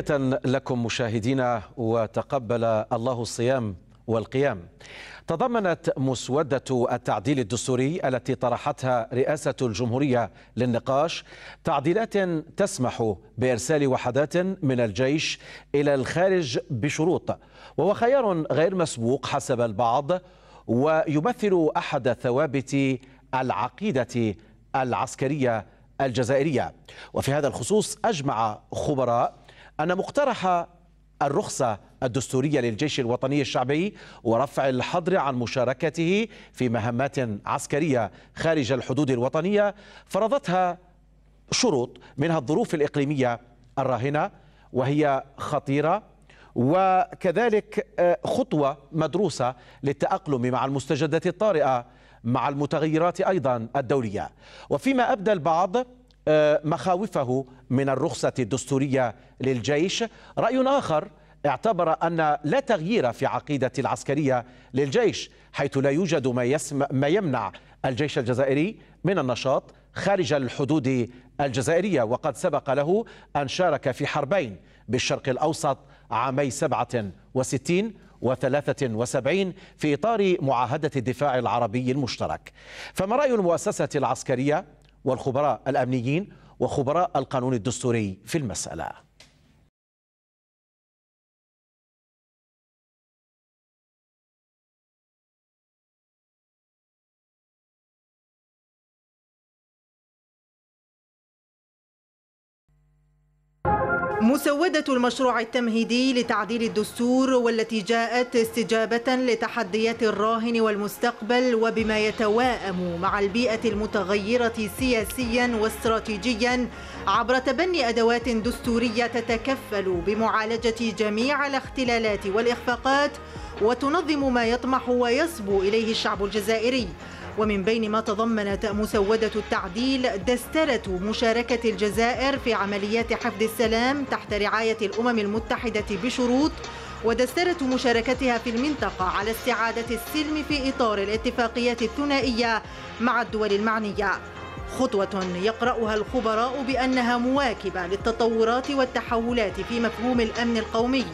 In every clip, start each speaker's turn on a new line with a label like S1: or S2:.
S1: تحية لكم مشاهدينا وتقبل الله الصيام والقيام. تضمنت مسودة التعديل الدستوري التي طرحتها رئاسة الجمهورية للنقاش تعديلات تسمح بإرسال وحدات من الجيش إلى الخارج بشروط وهو خيار غير مسبوق حسب البعض ويمثل أحد ثوابت العقيدة العسكرية الجزائرية وفي هذا الخصوص أجمع خبراء أن مقترح الرخصة الدستورية للجيش الوطني الشعبي ورفع الحظر عن مشاركته في مهمات عسكرية خارج الحدود الوطنية فرضتها شروط منها الظروف الإقليمية الراهنة وهي خطيرة وكذلك آه، خطوة مدروسة للتأقلم مع المستجدات الطارئة مع المتغيرات أيضا الدولية وفيما أبدى البعض آه، مخاوفه من الرخصة الدستورية للجيش رأي آخر اعتبر أن لا تغيير في عقيدة العسكرية للجيش حيث لا يوجد ما, يسم ما يمنع الجيش الجزائري من النشاط خارج الحدود الجزائرية وقد سبق له أن شارك في حربين بالشرق الأوسط عامي 67 وثلاثة وسبعين في إطار معاهدة الدفاع العربي المشترك فما رأي المؤسسة العسكرية والخبراء الامنيين
S2: وخبراء القانون الدستوري في المساله مسودة المشروع التمهيدي لتعديل الدستور والتي جاءت استجابة لتحديات الراهن والمستقبل وبما يتواءم مع البيئة المتغيرة سياسيا واستراتيجيا عبر تبني أدوات دستورية تتكفل بمعالجة جميع الاختلالات والإخفاقات وتنظم ما يطمح ويصبو إليه الشعب الجزائري ومن بين ما تضمنت مسودة التعديل دسترة مشاركة الجزائر في عمليات حفظ السلام تحت رعاية الأمم المتحدة بشروط ودسترة مشاركتها في المنطقة على استعادة السلم في إطار الاتفاقيات الثنائية مع الدول المعنية خطوة يقرأها الخبراء بأنها مواكبة للتطورات والتحولات في مفهوم الأمن القومي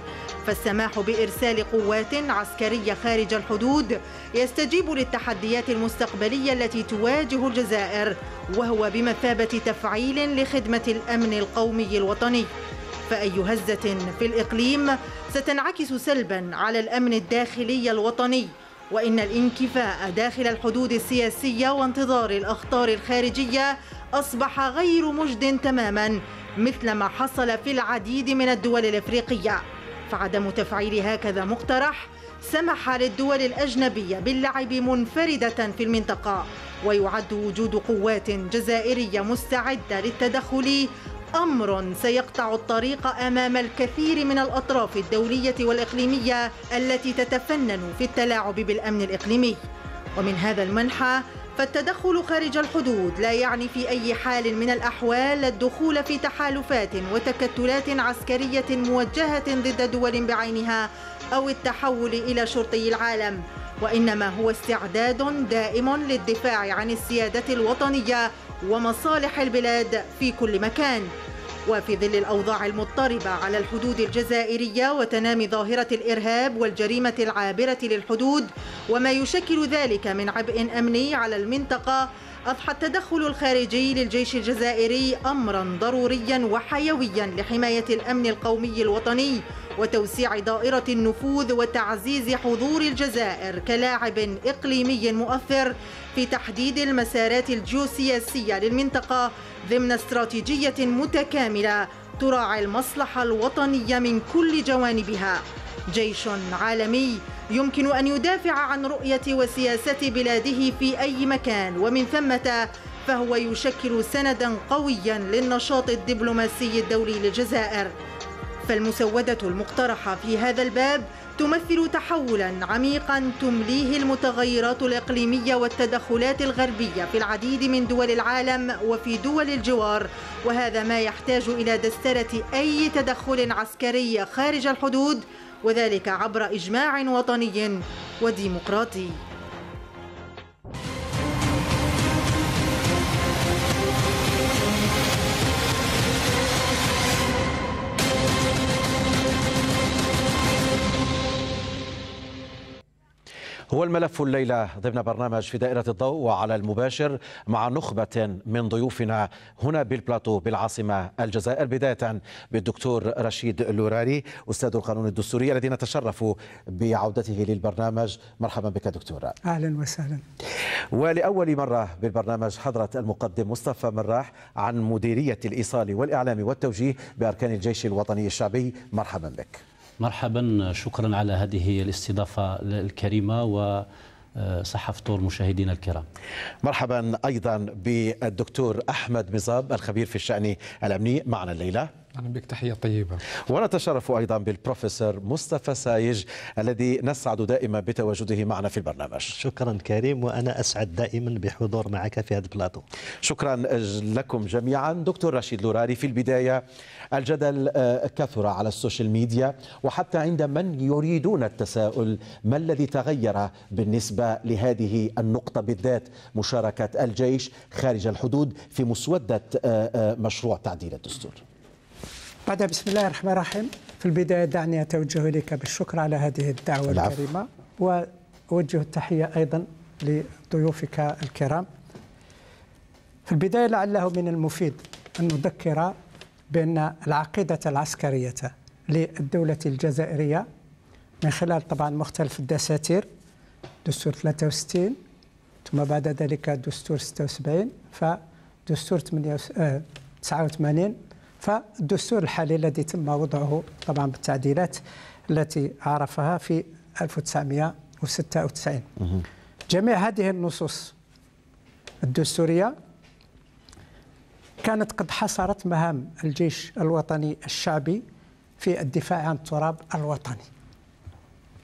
S2: فالسماح بإرسال قوات عسكرية خارج الحدود يستجيب للتحديات المستقبلية التي تواجه الجزائر وهو بمثابة تفعيل لخدمة الأمن القومي الوطني فأي هزة في الإقليم ستنعكس سلبا على الأمن الداخلي الوطني وإن الانكفاء داخل الحدود السياسية وانتظار الأخطار الخارجية أصبح غير مجد تماما مثل ما حصل في العديد من الدول الإفريقية فعدم تفعيل هكذا مقترح سمح للدول الأجنبية باللعب منفردة في المنطقة ويعد وجود قوات جزائرية مستعدة للتدخل أمر سيقطع الطريق أمام الكثير من الأطراف الدولية والإقليمية التي تتفنن في التلاعب بالأمن الإقليمي ومن هذا المنحى فالتدخل خارج الحدود لا يعني في أي حال من الأحوال الدخول في تحالفات وتكتلات عسكرية موجهة ضد دول بعينها أو التحول إلى شرطي العالم وإنما هو استعداد دائم للدفاع عن السيادة الوطنية ومصالح البلاد في كل مكان وفي ظل الأوضاع المضطربة على الحدود الجزائرية وتنامي ظاهرة الإرهاب والجريمة العابرة للحدود وما يشكل ذلك من عبء أمني على المنطقة أضحى التدخل الخارجي للجيش الجزائري أمرا ضروريا وحيويا لحماية الأمن القومي الوطني وتوسيع دائرة النفوذ وتعزيز حضور الجزائر كلاعب إقليمي مؤثر في تحديد المسارات الجيوسياسية للمنطقة ضمن استراتيجية متكاملة تراعي المصلحة الوطنية من كل جوانبها جيش عالمي يمكن أن يدافع عن رؤية وسياسة بلاده في أي مكان ومن ثمة فهو يشكل سندا قويا للنشاط الدبلوماسي الدولي للجزائر فالمسودة المقترحة في هذا الباب تمثل تحولا عميقا تمليه المتغيرات الاقليميه والتدخلات الغربيه في العديد من دول العالم وفي دول الجوار وهذا ما يحتاج الى دستره اي تدخل عسكري خارج الحدود وذلك عبر اجماع وطني وديمقراطي
S1: هو الملف الليلة ضمن برنامج في دائرة الضوء وعلى المباشر مع نخبة من ضيوفنا هنا بالبلاطو بالعاصمة الجزائر بداية بالدكتور رشيد اللوراري أستاذ القانون الدستوري الذي نتشرف بعودته للبرنامج مرحبا بك دكتور
S3: أهلا وسهلا
S1: ولأول مرة بالبرنامج حضرة المقدم مصطفى مراح عن مديرية الإيصال والإعلام والتوجيه بأركان الجيش الوطني الشعبي مرحبا بك
S4: مرحبا شكرا على هذه الاستضافة الكريمة و آه، صحة فطور مشاهدينا الكرام
S1: مرحبا أيضا بالدكتور أحمد مزاب الخبير في الشأن الأمني معنا الليلة
S5: أهلا بك تحية طيبة
S1: ونتشرف أيضا بالبروفيسور مصطفى سايج الذي نسعد دائما بتواجده معنا في البرنامج شكرا كريم وأنا أسعد دائما بحضور معك في هذا البلاطو شكرا لكم جميعا دكتور رشيد لوراري في البداية الجدل آه، كثر على السوشيال ميديا وحتى عند من يريدون التساؤل ما الذي تغير بالنسبة لهذه النقطة بالذات مشاركة الجيش خارج الحدود في مسودة آه، آه، مشروع تعديل الدستور
S3: بعد بسم الله الرحمن الرحيم في البداية دعني أتوجه إليك بالشكر على هذه الدعوة العفو. الكريمة وأوجه التحية أيضا لضيوفك الكرام في البداية لعله من المفيد أن نذكر بأن العقيدة العسكرية للدولة الجزائرية من خلال طبعا مختلف الدساتير دستور 63 ثم بعد ذلك دستور 76 فدستور 88 فالدستور الحالي الذي تم وضعه طبعا بالتعديلات التي عرفها في 1996 جميع هذه النصوص الدستورية كانت قد حصرت مهام الجيش الوطني الشعبي في الدفاع عن التراب الوطني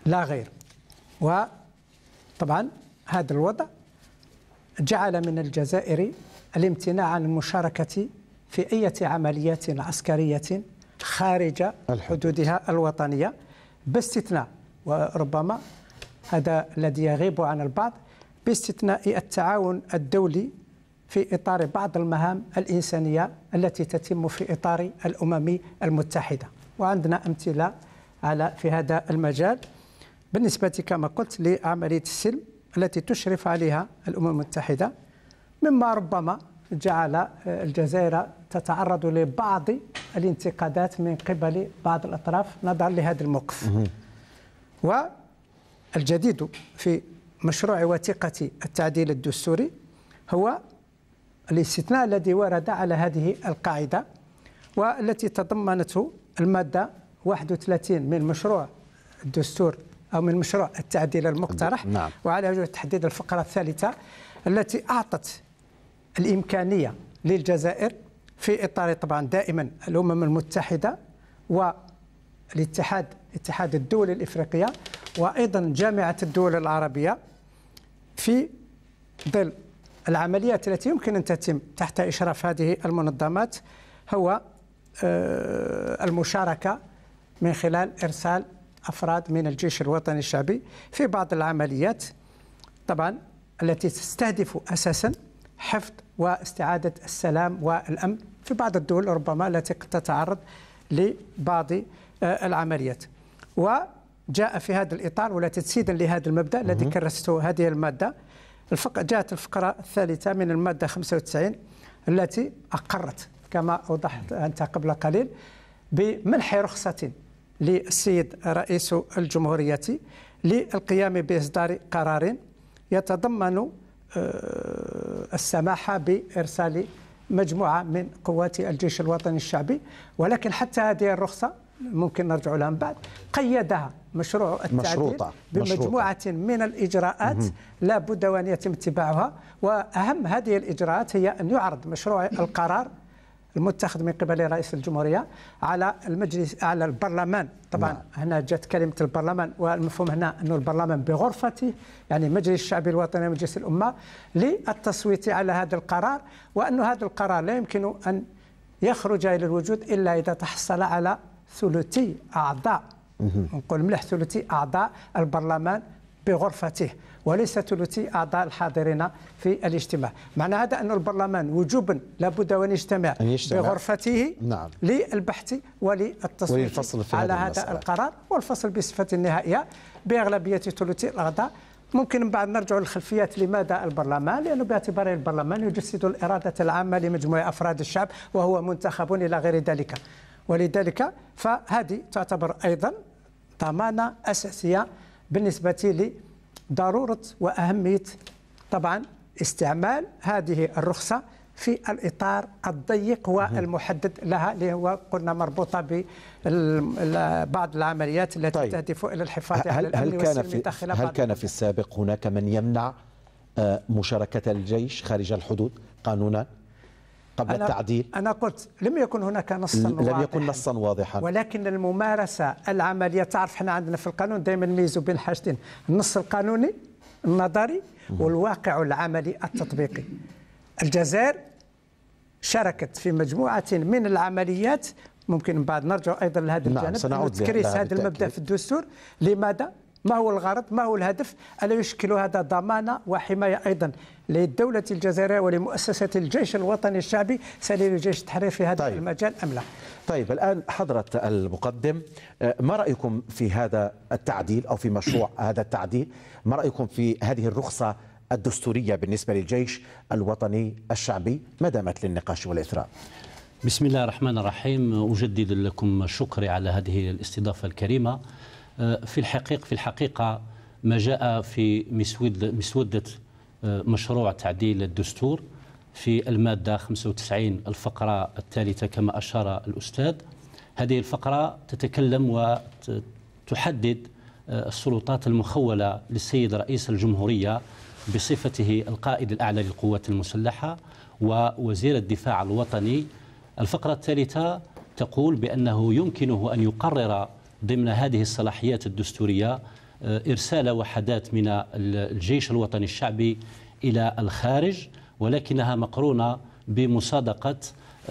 S3: لا غير وطبعا هذا الوضع جعل من الجزائر الامتناع عن المشاركة في أي عمليات عسكرية خارج حدودها الوطنية باستثناء وربما هذا الذي يغيب عن البعض باستثناء التعاون الدولي في إطار بعض المهام الإنسانية التي تتم في إطار الأمم المتحدة وعندنا أمثلة على في هذا المجال بالنسبة كما قلت لعملية السلم التي تشرف عليها الأمم المتحدة مما ربما جعل الجزائر تتعرض لبعض الانتقادات من قبل بعض الأطراف نظرا لهذا الموقف والجديد في مشروع وثيقة التعديل الدستوري هو الاستثناء الذي ورد على هذه القاعدة والتي تضمنته المادة 31 من مشروع الدستور أو من مشروع التعديل المقترح نعم. وعلى وجه التحديد الفقرة الثالثة التي أعطت الإمكانية للجزائر في اطار طبعا دائما الامم المتحده والاتحاد اتحاد الدول الافريقيه وايضا جامعه الدول العربيه في ظل العمليات التي يمكن ان تتم تحت اشراف هذه المنظمات هو آه، المشاركه من خلال ارسال افراد من الجيش الوطني الشعبي في بعض العمليات طبعا التي تستهدف اساسا حفظ واستعادة السلام والأمن في بعض الدول ربما التي قد تتعرض لبعض آه، العمليات وجاء في هذا الإطار ولا تسيدا لهذا المبدأ الذي كرسته هذه المادة الفق... جاءت الفقرة الثالثة من المادة 95 التي أقرت كما أوضحت أنت قبل قليل بمنح رخصة للسيد رئيس الجمهورية للقيام بإصدار قرار يتضمن آه، السماح بإرسال مجموعة من قوات الجيش الوطني الشعبي ولكن حتى هذه الرخصة ممكن نرجع لها من بعد قيدها مشروع التعديل مشروطة. بمجموعة مشروطة. من الإجراءات لا بد وأن يتم اتباعها وأهم هذه الإجراءات هي أن يعرض مشروع القرار المتخذ من قبل رئيس الجمهوريه على المجلس على البرلمان طبعا نعم. هنا جت كلمه البرلمان والمفهوم هنا انه البرلمان بغرفته يعني مجلس الشعب الوطني مجلس الامه للتصويت على هذا القرار وأن هذا القرار لا يمكن ان يخرج الى الوجود الا اذا تحصل على ثلثي اعضاء نقول ملح ثلثي اعضاء البرلمان بغرفته وليس ثلثي اعضاء الحاضرين في الاجتماع معنى هذا ان البرلمان وجوبا لابد وان يجتمع بغرفته نعم. للبحث وللتصويت على هذا المسألة. القرار والفصل بصفه نهائيه باغلبيه ثلثي الاعضاء ممكن من بعد نرجع للخلفيات لماذا البرلمان لأنه باعتبار البرلمان يجسد الإرادة العامة لمجموعة أفراد الشعب وهو منتخب إلى غير ذلك ولذلك فهذه تعتبر أيضا ضمانة أساسية بالنسبة ضروره واهميه طبعا استعمال هذه الرخصه في الاطار الضيق والمحدد لها اللي هو قلنا مربوطه ببعض العمليات التي طيب. تهدف الى الحفاظ على هل, هل كان في هل كان
S1: في السابق هناك من يمنع آه، مشاركه الجيش خارج الحدود قانونا قبل أنا التعديل أنا
S3: قلت لم يكن هناك نصا لم واضحا لم يكن
S1: نصا واضحا
S3: ولكن الممارسة العملية تعرف احنا عندنا في القانون دائما نميزوا بين حاجتين النص القانوني النظري والواقع العملي التطبيقي الجزائر شاركت في مجموعة من العمليات ممكن من بعد نرجع أيضا لهذا نعم، الجانب نعم سنعود تكريس هذا المبدأ في الدستور لماذا؟ ما هو الغرض ما هو الهدف ألا يشكل هذا ضمانة وحماية أيضا للدولة الجزائرية ولمؤسسة الجيش الوطني الشعبي سليل جيش التحرير في هذا طيب. المجال أم لا
S1: طيب الآن حضرة المقدم آه، ما رأيكم في هذا التعديل أو في مشروع هذا التعديل ما رأيكم في هذه الرخصة الدستورية بالنسبة للجيش الوطني الشعبي ما دامت للنقاش والإثراء
S4: بسم الله الرحمن الرحيم أجدد لكم شكري على هذه الاستضافة الكريمة آه، في الحقيقة في الحقيقة ما جاء في مسودة آه، مشروع تعديل الدستور في المادة 95 الفقرة الثالثة كما أشار الأستاذ هذه الفقرة تتكلم وتحدد آه، السلطات المخولة للسيد رئيس الجمهورية بصفته القائد الأعلى للقوات المسلحة ووزير الدفاع الوطني الفقرة الثالثة تقول بأنه يمكنه أن يقرر ضمن هذه الصلاحيات الدستورية آه، إرسال وحدات من الجيش الوطني الشعبي إلى الخارج ولكنها مقرونة بمصادقة آه،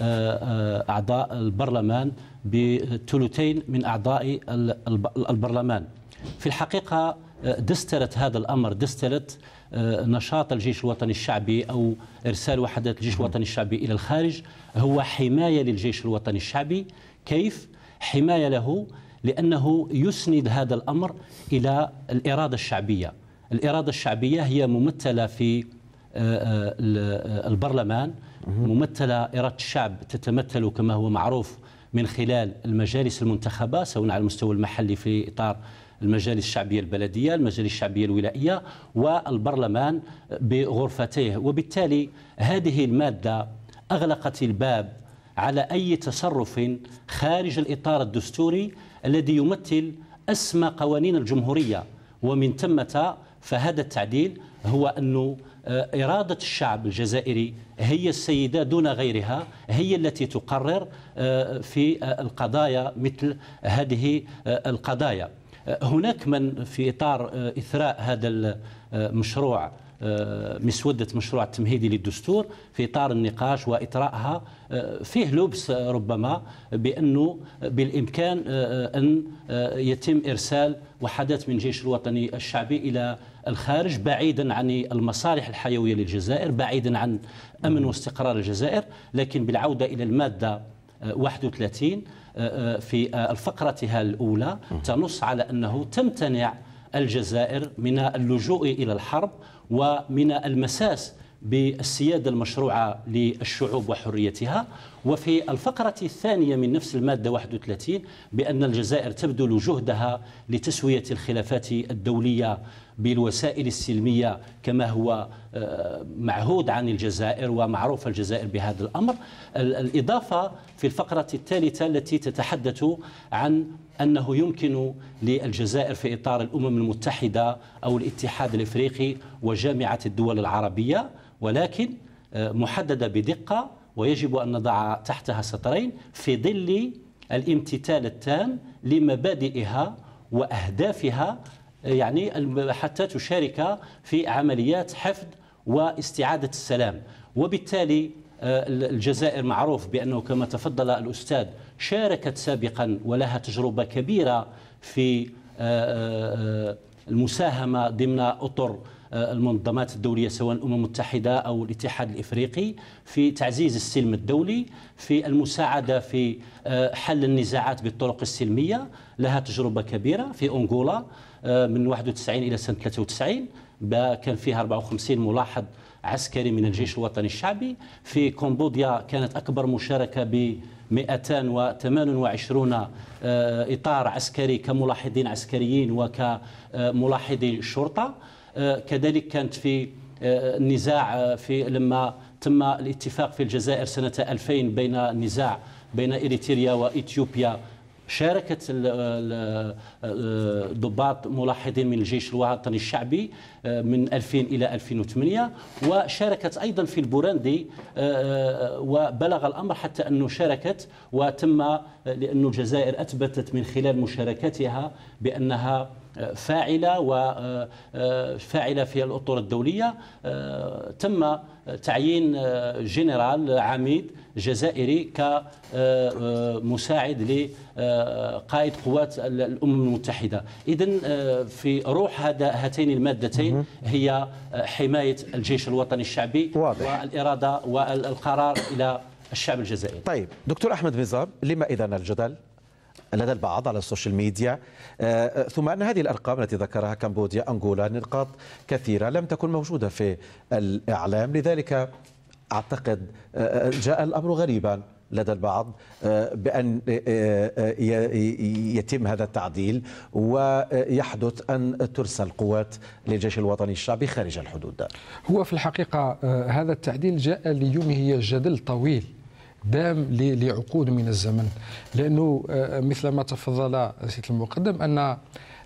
S4: آه، أعضاء البرلمان بثلثين من أعضاء البرلمان في الحقيقة دسترت هذا الأمر دسترت نشاط الجيش الوطني الشعبي أو إرسال وحدات الجيش الوطني الشعبي إلى الخارج هو حماية للجيش الوطني الشعبي كيف؟ حماية له لأنه يسند هذا الأمر إلى الإرادة الشعبية الإرادة الشعبية هي ممثلة في آه، آه، آه، البرلمان ممثلة إرادة الشعب تتمثل كما هو معروف من خلال المجالس المنتخبة سواء على المستوى المحلي في إطار المجالس الشعبية البلدية المجالس الشعبية الولائية والبرلمان بغرفته وبالتالي هذه المادة أغلقت الباب على أي تصرف خارج الإطار الدستوري الذي يمثل أسمى قوانين الجمهورية ومن ثمة فهذا التعديل هو أنه آه، إرادة الشعب الجزائري هي السيدة دون غيرها هي التي تقرر آه، في آه، القضايا مثل هذه القضايا هناك من في إطار إثراء هذا المشروع آه، مسودة مشروع التمهيدي للدستور في إطار النقاش وإطراءها آه، فيه لبس ربما بأنه بالإمكان آه، أن يتم إرسال وحدات من جيش الوطني الشعبي إلى الخارج بعيدا عن المصالح الحيوية للجزائر بعيدا عن أمن واستقرار الجزائر لكن بالعودة إلى المادة 31 في فقرتها الأولى تنص على أنه تمتنع الجزائر من اللجوء إلى الحرب ومن المساس بالسيادة المشروعة للشعوب وحريتها وفي الفقرة الثانية من نفس المادة 31 بأن الجزائر تبذل جهدها لتسوية الخلافات الدولية بالوسائل السلمية كما هو آه، معهود عن الجزائر ومعروف الجزائر بهذا الأمر الإضافة في الفقرة الثالثة التي تتحدث عن أنه يمكن للجزائر في إطار الأمم المتحدة أو الاتحاد الإفريقي وجامعة الدول العربية ولكن آه، محددة بدقة ويجب أن نضع تحتها سطرين في ظل الامتثال التام لمبادئها وأهدافها آه، يعني حتى تشارك في عمليات حفظ واستعادة السلام وبالتالي آه، الجزائر معروف بأنه كما تفضل الأستاذ شاركت سابقا ولها تجربة كبيرة في آه، آه، آه، المساهمة ضمن أطر المنظمات الدولية سواء الأمم المتحدة أو الاتحاد الإفريقي في تعزيز السلم الدولي في المساعدة في حل النزاعات بالطرق السلمية لها تجربة كبيرة في أنغولا من 91 إلى سنة 93 كان فيها 54 ملاحظ عسكري من الجيش الوطني الشعبي في كمبوديا كانت أكبر مشاركة ب 228 آه، إطار عسكري كملاحظين عسكريين وكملاحظي آه، شرطة آه، كذلك كانت في النزاع في لما تم الاتفاق في الجزائر سنة 2000 بين النزاع بين إريتريا وإثيوبيا شاركت ضباط ملاحظين من الجيش الوطني الشعبي آه، من 2000 الى 2008 وشاركت ايضا في البوراندي آه، آه، وبلغ الامر حتى انه شاركت وتم لأن الجزائر اثبتت من خلال مشاركتها بانها فاعلة وفاعلة آه، آه، في الأطر الدولية آه، تم تعيين جنرال عميد جزائري كمساعد لقائد قوات الامم المتحده اذا في روح هذا هاتين المادتين هي حمايه الجيش الوطني الشعبي واضح. والاراده والقرار الى الشعب الجزائري طيب
S1: دكتور احمد بيزار لما اذن الجدل لدى البعض على السوشيال ميديا آه، آه، ثم أن هذه الأرقام التي ذكرها كمبوديا أنغولا نقاط كثيرة لم تكن موجودة في الإعلام لذلك أعتقد آه، جاء الأمر غريبا لدى البعض بأن يتم هذا التعديل ويحدث أن ترسل قوات للجيش الوطني الشعبي خارج الحدود
S5: هو في الحقيقة هذا التعديل جاء ليمهي جدل طويل دام لعقود من الزمن لانه آه، آه، مثل ما تفضل سيد المقدم ان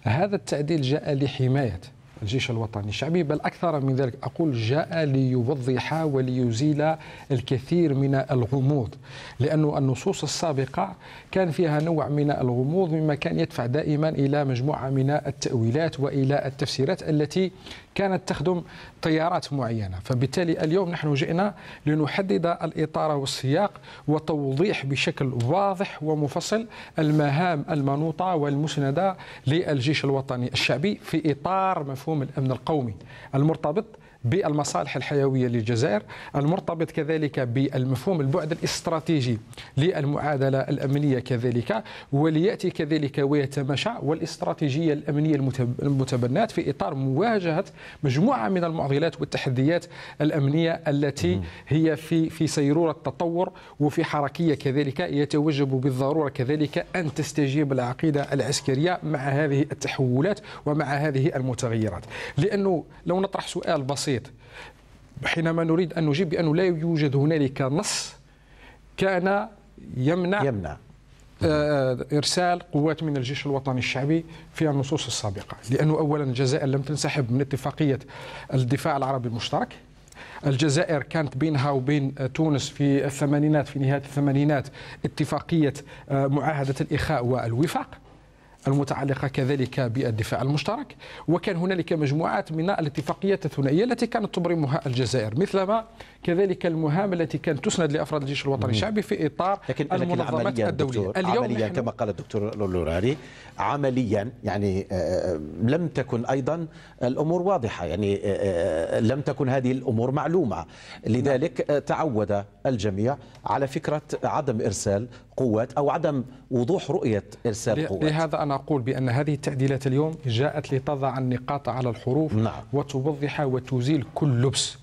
S5: هذا التعديل جاء لحمايه الجيش الوطني الشعبي بل أكثر من ذلك أقول جاء ليوضح وليزيل الكثير من الغموض لأن النصوص السابقة كان فيها نوع من الغموض مما كان يدفع دائما إلى مجموعة من التأويلات وإلى التفسيرات التي كانت تخدم تيارات معينه فبالتالي اليوم نحن جئنا لنحدد الاطار والسياق وتوضيح بشكل واضح ومفصل المهام المنوطه والمسنده للجيش الوطني الشعبي في اطار مفهوم الامن القومي المرتبط بالمصالح الحيويه للجزائر المرتبط كذلك بالمفهوم البعد الاستراتيجي للمعادله الامنيه كذلك ولياتي كذلك ويتمشى والاستراتيجيه الامنيه المتبنات في اطار مواجهه مجموعه من المعضلات والتحديات الامنيه التي هي في في سيروره تطور وفي حركيه كذلك يتوجب بالضروره كذلك ان تستجيب العقيده العسكريه مع هذه التحولات ومع هذه المتغيرات لانه لو نطرح سؤال بسيط بسيط حينما نريد أن نجيب بأنه لا يوجد هنالك نص كان يمنع, يمنع. آه، ارسال قوات من الجيش الوطني الشعبي في النصوص السابقه لانه اولا الجزائر لم تنسحب من اتفاقيه الدفاع العربي المشترك الجزائر كانت بينها وبين آه، تونس في الثمانينات في نهايه الثمانينات اتفاقيه آه، معاهده الاخاء والوفاق المتعلقة كذلك بالدفاع المشترك وكان هنالك مجموعات من الاتفاقيات الثنائية التي كانت تبرمها الجزائر مثلما كذلك المهام التي كانت تسند لأفراد الجيش الوطني الشعبي في إطار لكن المنظمات الدولية اليوم عمليا كما
S1: قال الدكتور لوراري عمليا يعني آه، آه، لم تكن أيضا الأمور واضحة يعني آه، لم تكن هذه الأمور معلومة لذلك تعود الجميع على فكرة عدم إرسال قوات أو عدم وضوح رؤية إرسال قوات
S5: لهذا أنا أقول بأن هذه التعديلات اليوم جاءت لتضع النقاط على الحروف نعم. وتوضح وتزيل كل لبس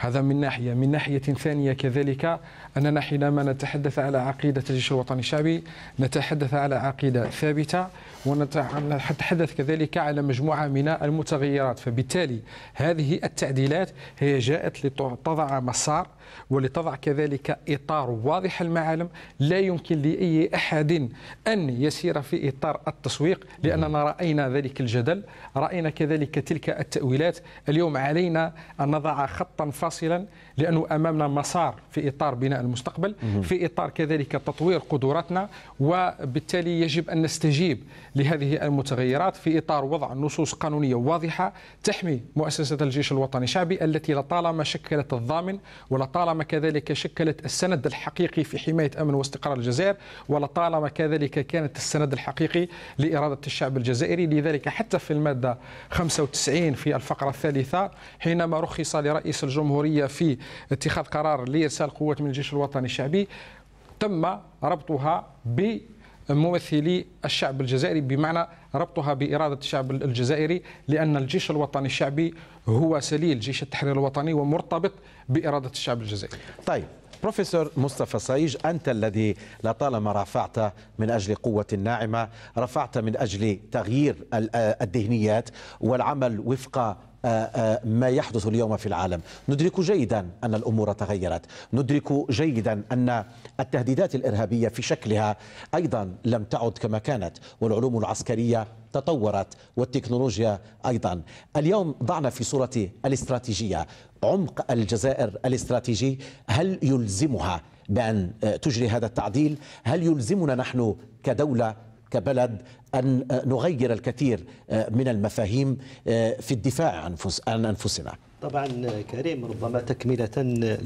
S5: هذا من ناحية من ناحية ثانية كذلك أننا حينما نتحدث على عقيدة الجيش الوطني الشعبي نتحدث على عقيدة ثابتة ونتحدث كذلك على مجموعة من المتغيرات فبالتالي هذه التعديلات هي جاءت لتضع مسار ولتضع كذلك إطار واضح المعالم لا يمكن لأي أحد أن يسير في إطار التسويق لأننا رأينا ذلك الجدل رأينا كذلك تلك التأويلات اليوم علينا أن نضع خطا فاصلا لأنه أمامنا مسار في إطار بناء المستقبل في إطار كذلك تطوير قدراتنا وبالتالي يجب أن نستجيب لهذه المتغيرات في إطار وضع نصوص قانونية واضحة تحمي مؤسسة الجيش الوطني الشعبي التي لطالما شكلت الضامن ولطالما ولطالما كذلك شكلت السند الحقيقي في حماية أمن واستقرار الجزائر ولطالما كذلك كانت السند الحقيقي لإرادة الشعب الجزائري لذلك حتى في المادة 95 في الفقرة الثالثة حينما رخص لرئيس الجمهورية في اتخاذ قرار لإرسال قوات من الجيش الوطني الشعبي تم ربطها ب ممثلي الشعب الجزائري بمعنى ربطها بإرادة الشعب الجزائري لأن الجيش الوطني الشعبي هو سليل جيش التحرير الوطني ومرتبط بإرادة الشعب الجزائري طيب بروفيسور مصطفى صيج أنت الذي
S1: لطالما رفعت من أجل قوة ناعمة رفعت من أجل تغيير آه، الذهنيات والعمل وفق آه، آه، ما يحدث اليوم في العالم ندرك جيدا أن الأمور تغيرت ندرك جيدا أن التهديدات الإرهابية في شكلها أيضا لم تعد كما كانت والعلوم العسكرية تطورت والتكنولوجيا أيضا اليوم ضعنا في صورة الاستراتيجية عمق الجزائر الاستراتيجي هل يلزمها بأن تجري هذا التعديل هل يلزمنا نحن كدولة كبلد أن نغير الكثير من المفاهيم في الدفاع عن أنفسنا
S6: طبعا كريم ربما تكملة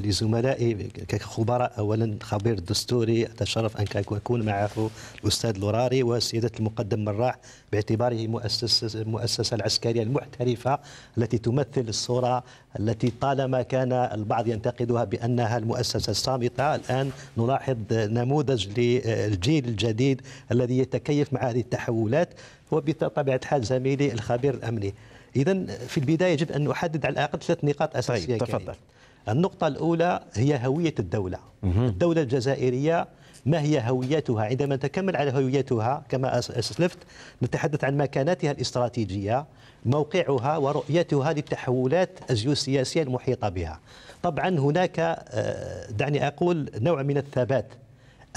S6: لزملائي كخبراء أولا خبير دستوري أتشرف أن أكون معه الأستاذ لوراري وسيادة المقدم مراح باعتباره مؤسسة المؤسسة العسكرية المحترفة التي تمثل الصورة التي طالما كان البعض ينتقدها بأنها المؤسسة الصامتة الآن نلاحظ نموذج للجيل الجديد الذي يتكيف مع هذه التحولات وبطبيعة الحال زميلي الخبير الأمني اذا في البدايه يجب ان نحدد على الاقل ثلاث نقاط طيب، اساسيه طيب تفضل النقطه الاولى هي هويه الدوله الدوله الجزائريه ما هي هويتها عندما نتكمل على هويتها كما اسلفت نتحدث عن مكانتها الاستراتيجيه موقعها ورؤيتها للتحولات الجيوسياسيه المحيطه بها طبعا هناك آه، دعني اقول نوع من الثبات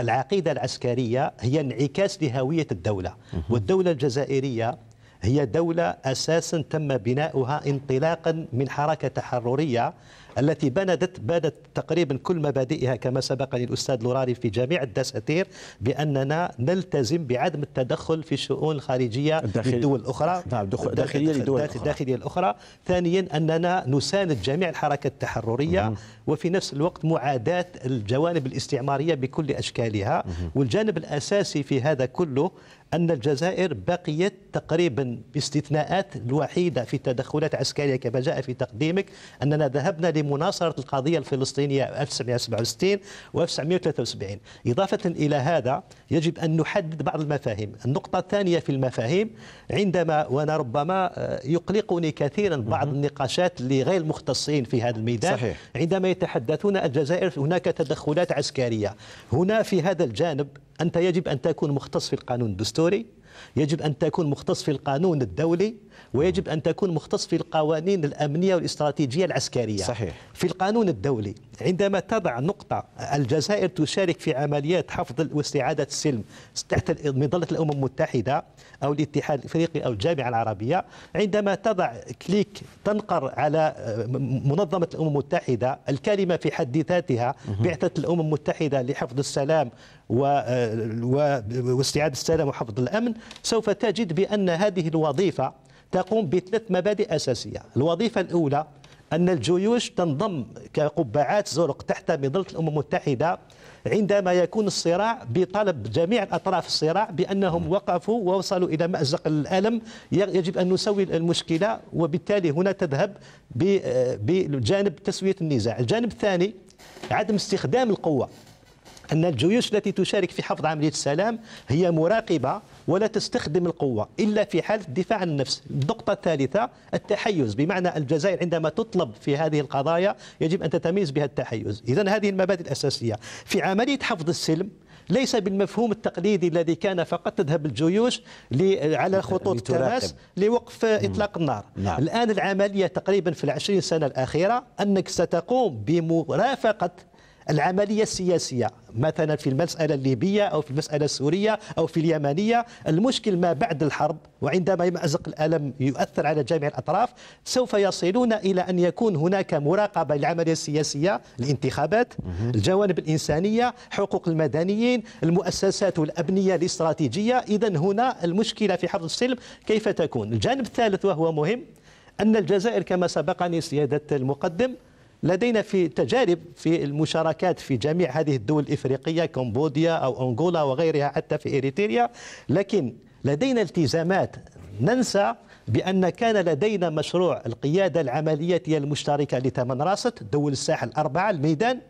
S6: العقيده العسكريه هي انعكاس لهويه الدوله والدوله الجزائريه هي دولة أساسا تم بناؤها انطلاقا من حركة تحررية التي بندت بانت تقريبا كل مبادئها كما سبق للأستاذ لوراري في جميع الدساتير بأننا نلتزم بعدم التدخل في الشؤون الخارجية الداخل... للدول الأخرى نعم داخل... داخلية للدول الأخرى الداخلية الأخرى ثانيا أننا نساند جميع الحركة التحررية مم. وفي نفس الوقت معاداة الجوانب الاستعمارية بكل أشكالها مم. والجانب الأساسي في هذا كله أن الجزائر بقيت تقريبا باستثناءات الوحيدة في تدخلات عسكرية كما جاء في تقديمك أننا ذهبنا مناصرة القضية الفلسطينية 1967 و 1973 إضافة إلى هذا يجب أن نحدد بعض المفاهيم النقطة الثانية في المفاهيم عندما وأنا ربما آه، يقلقني كثيرا بعض النقاشات لغير المختصين في هذا الميدان صحيح. عندما يتحدثون الجزائر هناك تدخلات عسكرية هنا في هذا الجانب أنت يجب أن تكون مختص في القانون الدستوري يجب أن تكون مختص في القانون الدولي ويجب أن تكون مختص في القوانين الأمنية والاستراتيجية العسكرية صحيح. في القانون الدولي عندما تضع نقطة الجزائر تشارك في عمليات حفظ واستعادة السلم تحت مظلة الأمم المتحدة أو الاتحاد الإفريقي أو الجامعة العربية عندما تضع كليك تنقر على منظمة الأمم المتحدة الكلمة في حد ذاتها بعثة الأمم المتحدة لحفظ السلام و... واستعادة السلام وحفظ الأمن سوف تجد بأن هذه الوظيفة تقوم بثلاث مبادئ أساسية الوظيفة الأولى أن الجيوش تنضم كقبعات زرق تحت مظلة الأمم المتحدة عندما يكون الصراع بطلب جميع الأطراف الصراع بأنهم وقفوا ووصلوا إلى مأزق الألم يجب أن نسوي المشكلة وبالتالي هنا تذهب آه، بجانب تسوية النزاع الجانب الثاني عدم استخدام القوة أن الجيوش التي تشارك في حفظ عملية السلام هي مراقبة ولا تستخدم القوة إلا في حالة الدفاع عن النفس النقطة الثالثة التحيز بمعنى الجزائر عندما تطلب في هذه القضايا يجب أن تتميز بها التحيز إذا هذه المبادئ الأساسية في عملية حفظ السلم ليس بالمفهوم التقليدي الذي كان فقط تذهب الجيوش على خطوط التماس لوقف اطلاق النار نعم. الان العمليه تقريبا في العشرين سنه الاخيره انك ستقوم بمرافقه العملية السياسية مثلا في المسألة الليبية أو في المسألة السورية أو في اليمنية المشكل ما بعد الحرب وعندما يمأزق الألم يؤثر على جميع الأطراف سوف يصلون إلى أن يكون هناك مراقبة للعملية السياسية الانتخابات الجوانب الإنسانية حقوق المدنيين المؤسسات والأبنية الاستراتيجية إذا هنا المشكلة في حفظ السلم كيف تكون الجانب الثالث وهو مهم أن الجزائر كما سبقني سيادة المقدم لدينا في تجارب في المشاركات في جميع هذه الدول الإفريقية كمبوديا أو أنغولا وغيرها حتى في إريتريا لكن لدينا التزامات ننسى بأن كان لدينا مشروع القيادة العملية المشتركة لثمان راست دول الساحل الأربعة الميدان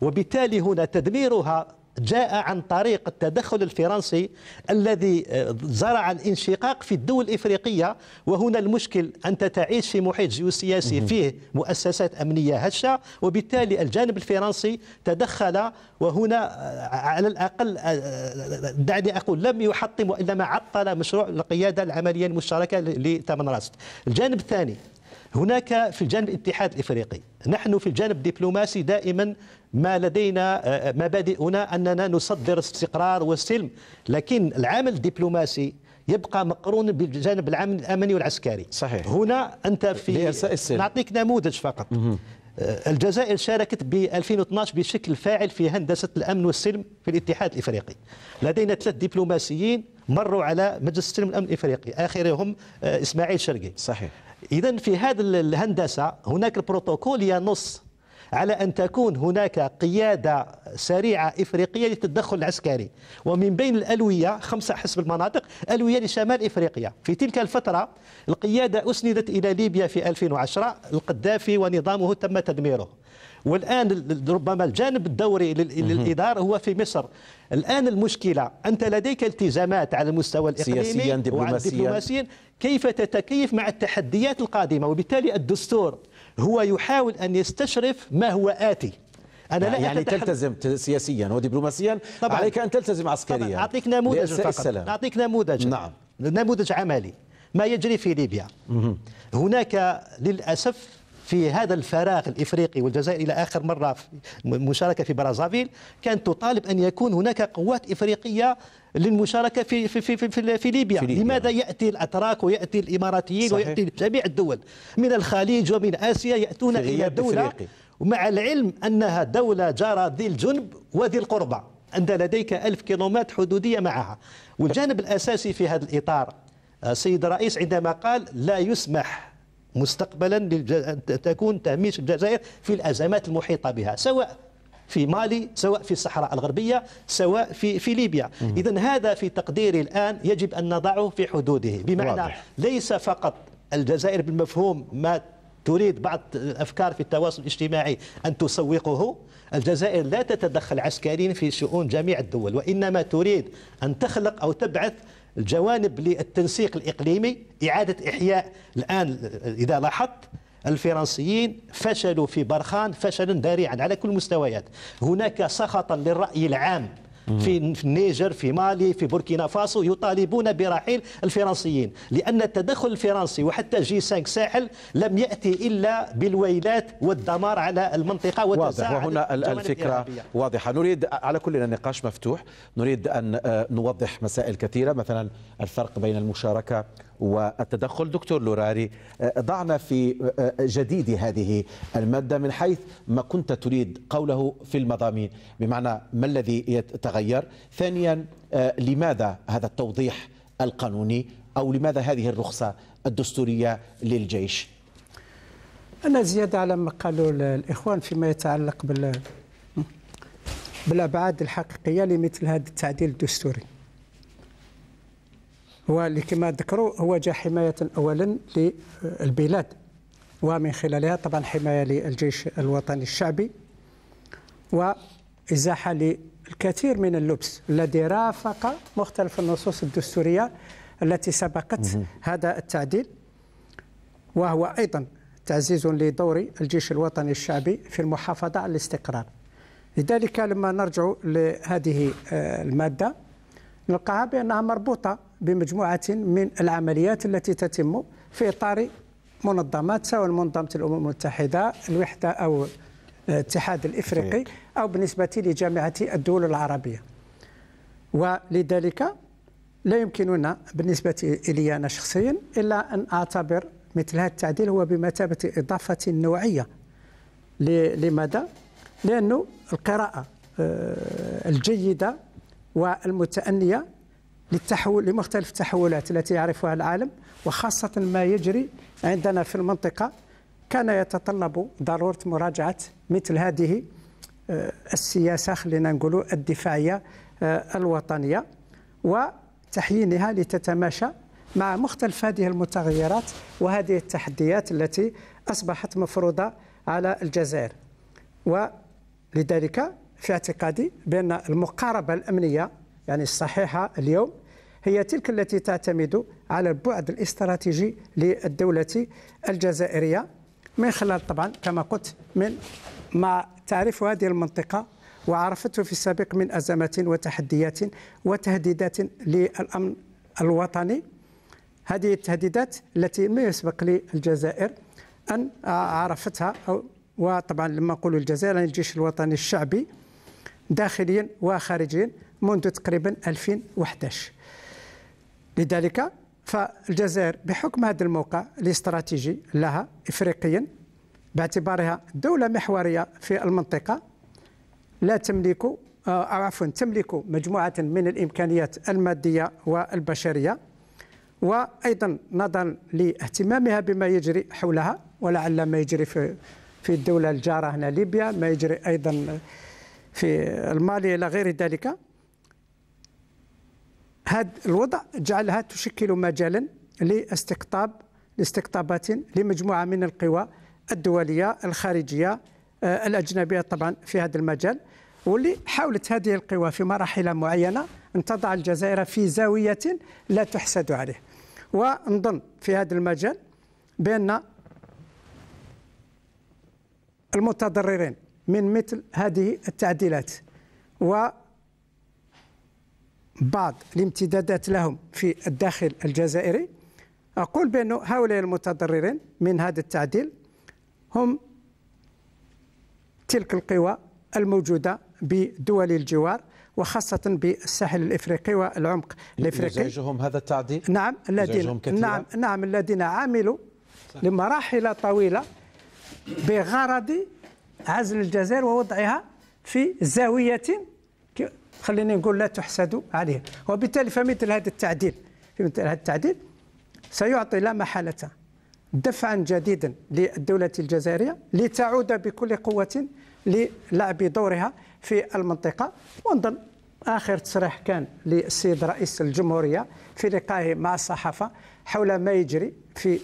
S6: وبالتالي هنا تدميرها جاء عن طريق التدخل الفرنسي الذي آه، زرع الانشقاق في الدول الإفريقية وهنا المشكل أنت تعيش في محيط جيوسياسي فيه مؤسسات أمنية هشة وبالتالي الجانب الفرنسي تدخل وهنا آه، على الأقل آه، دعني أقول لم يحطم وإنما عطل مشروع القيادة العملية المشتركة لتمن راست الجانب الثاني هناك في الجانب الاتحاد الافريقي نحن في الجانب الدبلوماسي دائما ما لدينا آه، آه، مبادئنا أننا نصدر استقرار والسلم لكن العمل الدبلوماسي يبقى مقرون بالجانب العمل الامني والعسكري صحيح هنا انت في نعطيك نموذج فقط آه، الجزائر شاركت ب 2012 بشكل فاعل في هندسه الامن والسلم في الاتحاد الافريقي لدينا ثلاث دبلوماسيين مروا على مجلس السلم الامن الافريقي اخرهم اسماعيل شرقي صحيح اذا في هذه الهندسه هناك البروتوكول ينص على أن تكون هناك قيادة سريعة إفريقية للتدخل العسكري ومن بين الألوية خمسة حسب المناطق ألوية لشمال إفريقيا في تلك الفترة القيادة أسندت إلى ليبيا في 2010 القذافي ونظامه تم تدميره والان ربما الجانب الدوري للاداره هو في مصر الان المشكله انت لديك التزامات على المستوى الاقليمي سياسيا دبلوماسيا كيف تتكيف مع التحديات القادمه وبالتالي الدستور هو يحاول أن يستشرف
S1: ما هو آتي أنا يعني لا يعني تلتزم سياسيا ودبلوماسيا طبعا عليك أن تلتزم عسكريا طبعا أعطيك نموذج فقط السلام. أعطيك
S6: نموذج نعم نموذج عملي ما يجري في ليبيا مه. هناك للأسف في هذا الفراغ الافريقي والجزائر الى اخر مره في مشاركه في برازافيل كانت تطالب ان يكون هناك قوات افريقيه للمشاركه في في في في, في, في ليبيا. في ليبيا لماذا ياتي الاتراك وياتي الاماراتيين صحيح. وياتي جميع الدول من الخليج ومن اسيا ياتون الى دوله إفريقي. ومع العلم انها دوله جارة ذي الجنب وذي القربى انت لديك ألف كيلومتر حدوديه معها والجانب الاساسي في هذا الاطار السيد الرئيس عندما قال لا يسمح مستقبلا تكون تهميش الجزائر في الأزمات المحيطة بها سواء في مالي سواء في الصحراء الغربية سواء في في ليبيا إذا هذا في تقديري الآن يجب أن نضعه في حدوده بمعنى واضح. ليس فقط الجزائر بالمفهوم ما تريد بعض الأفكار في التواصل الاجتماعي أن تسوقه الجزائر لا تتدخل عسكريا في شؤون جميع الدول وإنما تريد أن تخلق أو تبعث الجوانب للتنسيق الإقليمي إعادة إحياء الآن إذا لاحظت الفرنسيين فشلوا في برخان فشلا ذريعا على كل المستويات هناك سخطا للرأي العام في النيجر في مالي في بوركينا فاسو يطالبون برحيل الفرنسيين لأن التدخل الفرنسي وحتى جي 5 ساحل لم يأتي إلا بالويلات والدمار على المنطقة واضح وهنا الفكرة
S1: واضحة نريد على كل النقاش مفتوح نريد أن آه، نوضح مسائل كثيرة مثلا الفرق بين المشاركة والتدخل دكتور لوراري آه، ضعنا في آه، آه، جديد هذه المادة من حيث ما كنت تريد قوله في المضامين بمعنى ما الذي يتغير ثانيا لماذا هذا التوضيح القانوني أو لماذا هذه الرخصة الدستورية للجيش
S3: أنا زيادة على ما قالوا الإخوان فيما يتعلق بال بالأبعاد الحقيقية لمثل هذا التعديل الدستوري اللي كما ذكروا هو جاء حماية أولا للبلاد ومن خلالها طبعا حماية للجيش الوطني الشعبي وإزاحة للكثير من اللبس الذي رافق مختلف النصوص الدستورية التي سبقت هذا التعديل وهو أيضا تعزيز لدور الجيش الوطني الشعبي في المحافظة على الاستقرار لذلك لما نرجع لهذه آه، المادة نلقاها بأنها مربوطة بمجموعة من العمليات التي تتم في إطار منظمات سواء منظمة الأمم المتحدة الوحدة أو الاتحاد الإفريقي أو بالنسبة لجامعة الدول العربية ولذلك لا يمكننا بالنسبة إلي أنا شخصيا إلا أن أعتبر مثل هذا التعديل هو بمثابة إضافة نوعية لماذا؟ لأنه القراءة آه، الجيدة والمتأنية للتحول لمختلف التحولات التي يعرفها العالم وخاصة ما يجري عندنا في المنطقة كان يتطلب ضرورة مراجعة مثل هذه آه، السياسة خلينا نقولوا الدفاعية آه، الوطنية وتحيينها لتتماشى مع مختلف هذه المتغيرات وهذه التحديات التي أصبحت مفروضة على الجزائر ولذلك في اعتقادي بأن المقاربة الأمنية يعني الصحيحة اليوم هي تلك التي تعتمد على البعد الاستراتيجي للدولة الجزائرية من خلال طبعا كما قلت من ما تعرف هذه المنطقة وعرفته في السابق من أزمات وتحديات وتهديدات للأمن الوطني هذه التهديدات التي لم يسبق للجزائر أن عرفتها وطبعا لما نقول الجزائر يعني الجيش الوطني الشعبي داخليا وخارجيا منذ تقريبا 2011 لذلك فالجزائر بحكم هذا الموقع الاستراتيجي لها افريقيا باعتبارها دوله محوريه في المنطقه لا تملك او آه، عفوا تملك مجموعه من الامكانيات الماديه والبشريه وايضا نظرا لاهتمامها بما يجري حولها ولعل ما يجري في في الدوله الجاره هنا ليبيا ما يجري ايضا في المالي الى غير ذلك هذا الوضع جعلها تشكل مجالا لاستقطاب لاستقطابات لمجموعه من القوى الدوليه الخارجيه آه، الاجنبيه طبعا في هذا المجال واللي حاولت هذه القوى في مراحل معينه ان تضع الجزائر في زاويه لا تحسد عليه ونظن في هذا المجال بان المتضررين من مثل هذه التعديلات و بعض الامتدادات لهم في الداخل الجزائري أقول بأن هؤلاء المتضررين من هذا التعديل هم تلك القوى الموجودة بدول الجوار وخاصة بالساحل الإفريقي والعمق الإفريقي يزعجهم هذا التعديل؟ نعم الذين نعم نعم الذين عملوا لمراحل طويلة بغرض عزل الجزائر ووضعها في زاوية خليني نقول لا تحسد عليه وبالتالي فمثل هذا التعديل في مثل هذا التعديل سيعطي لا محالة دفعا جديدا للدولة الجزائرية لتعود بكل قوة للعب دورها في المنطقة ونظن آخر تصريح كان للسيد رئيس الجمهورية في لقائه مع الصحافة حول ما يجري في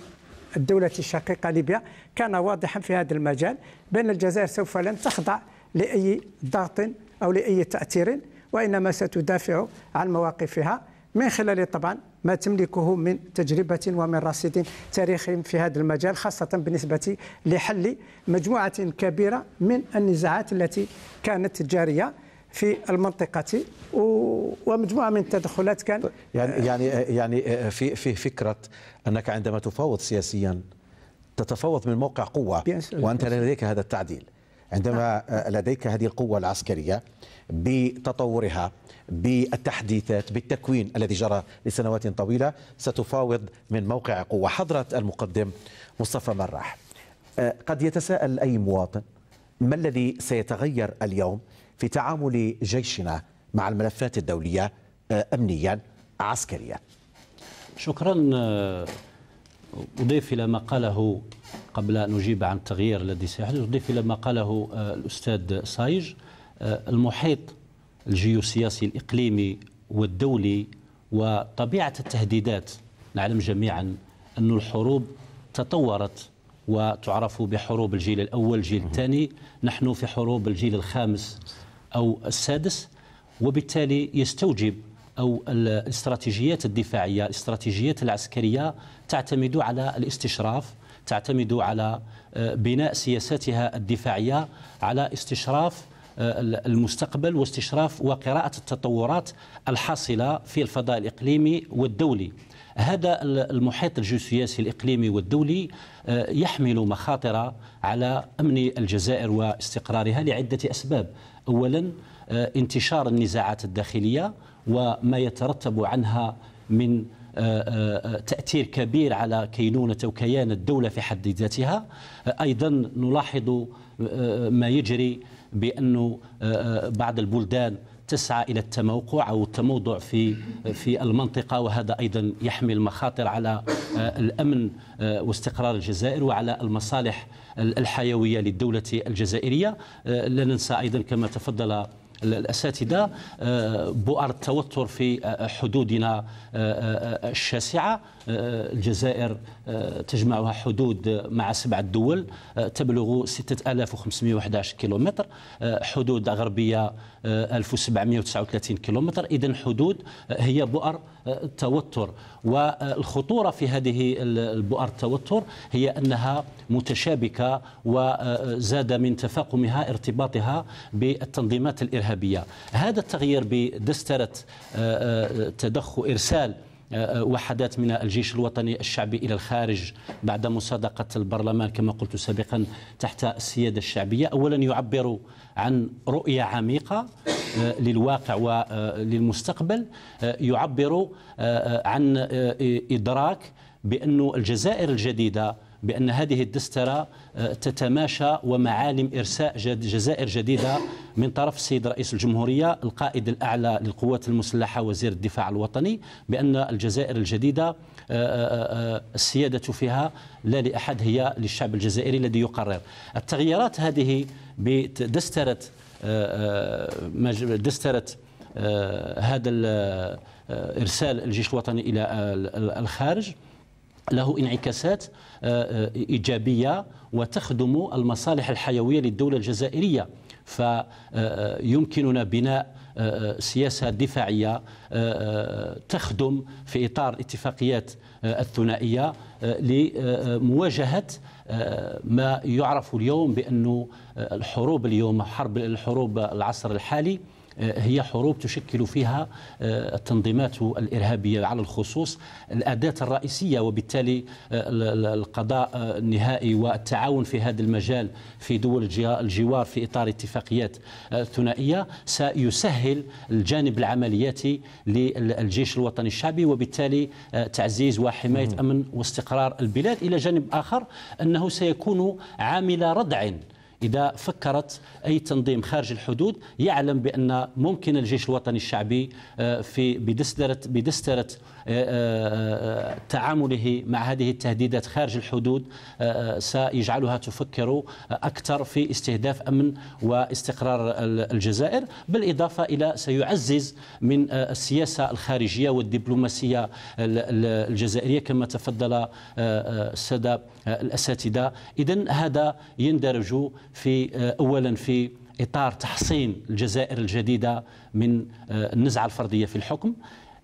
S3: الدولة الشقيقة ليبيا كان واضحا في هذا المجال بأن الجزائر سوف لن تخضع لأي ضغط أو لأي تأثير وإنما ستدافع عن مواقفها من خلال طبعا ما تملكه من تجربة ومن رصيد تاريخي في هذا المجال خاصة بالنسبة لحل مجموعة كبيرة من النزاعات التي كانت جارية في المنطقة ومجموعة من التدخلات كان طيب،
S1: يعني يعني يعني آه، في في فكرة أنك عندما تفاوض سياسيا تتفاوض من موقع قوة وأنت لديك هذا التعديل عندما نعم. آه، لديك هذه القوة العسكرية بتطورها بالتحديثات بالتكوين الذي جرى لسنوات طويله ستفاوض من موقع قوه حضره المقدم مصطفى مراح آه، قد يتساءل اي مواطن ما الذي سيتغير اليوم في تعامل جيشنا مع الملفات الدوليه آه، امنيا عسكريا
S4: شكرا آه، أضيف إلى ما قاله قبل أن أجيب عن التغيير الذي سيحدث أضيف إلى ما قاله الأستاذ صايج آه، المحيط الجيوسياسي الإقليمي والدولي وطبيعة التهديدات نعلم جميعا أن الحروب تطورت وتعرف بحروب الجيل الأول الجيل الثاني نحن في حروب الجيل الخامس أو السادس وبالتالي يستوجب أو الاستراتيجيات الدفاعية الاستراتيجيات العسكرية تعتمد على الاستشراف تعتمد على آه، بناء سياساتها الدفاعية على استشراف المستقبل واستشراف وقراءة التطورات الحاصلة في الفضاء الإقليمي والدولي هذا المحيط الجيوسياسي الإقليمي والدولي آه، يحمل مخاطر على أمن الجزائر واستقرارها لعدة أسباب أولا آه، انتشار النزاعات الداخلية وما يترتب عنها من آه، تأثير كبير على كينونة وكيان الدولة في حد ذاتها أيضا نلاحظ ما يجري بأنه آه، آه، بعض البلدان تسعى الى التموقع او التموضع في في المنطقه وهذا ايضا يحمل مخاطر على آه، الامن واستقرار الجزائر وعلى المصالح الحيويه للدوله الجزائريه لا ننسى ايضا كما تفضل الأساتذة آه، بؤر التوتر في آه، حدودنا آه، الشاسعة الجزائر تجمعها حدود مع سبعة دول تبلغ 6511 كيلومتر حدود غربية 1739 آه، كيلومتر إذا حدود آه، هي بؤر آه، توتر والخطورة في هذه البؤر التوتر هي أنها متشابكة وزاد من تفاقمها ارتباطها بالتنظيمات الإرهابية هذا التغيير بدسترة تدخل إرسال وحدات من الجيش الوطني الشعبي الى الخارج بعد مصادقه البرلمان كما قلت سابقا تحت السياده الشعبيه اولا يعبر عن رؤية عميقة آه، للواقع وللمستقبل آه، آه، يعبر عن إدراك بأن الجزائر الجديدة بأن هذه الدسترة تتماشى ومعالم إرساء جزائر جديدة من طرف السيد رئيس الجمهورية القائد الأعلى للقوات المسلحة وزير الدفاع الوطني بأن الجزائر الجديدة السيادة فيها لا لأحد هي للشعب الجزائري الذي يقرر التغييرات هذه بدستره آه، آه، دستره آه، هذا ارسال الجيش الوطني الى الخارج له انعكاسات ايجابيه وتخدم المصالح الحيويه للدوله الجزائريه فيمكننا بناء سياسه دفاعيه تخدم في اطار اتفاقيات الثنائيه لمواجهه آه، ما يعرف اليوم بأنه آه، الحروب اليوم حرب الحروب العصر الحالي آه، هي حروب تشكل فيها آه، التنظيمات الإرهابية على الخصوص الأداة الرئيسية وبالتالي آه، القضاء النهائي والتعاون في هذا المجال في دول الجوار في إطار اتفاقيات ثنائية سيسهل الجانب العملياتي للجيش الوطني الشعبي وبالتالي تعزيز وحماية أمن واستقرار البلاد إلى جانب آخر أنه سيكون عامل ردع إذا فكرت أي تنظيم خارج الحدود يعلم بأن ممكن الجيش الوطني الشعبي آه، في بدسترة بدسترة آه، آه، آه، تعامله مع هذه التهديدات خارج الحدود سيجعلها تفكر أكثر في استهداف أمن واستقرار الجزائر بالإضافة إلى سيعزز من السياسة الخارجية والدبلوماسية الجزائرية كما تفضل السادة الأساتذة إذا هذا يندرج في أولا في اطار تحصين الجزائر الجديده من النزعه الفرديه في الحكم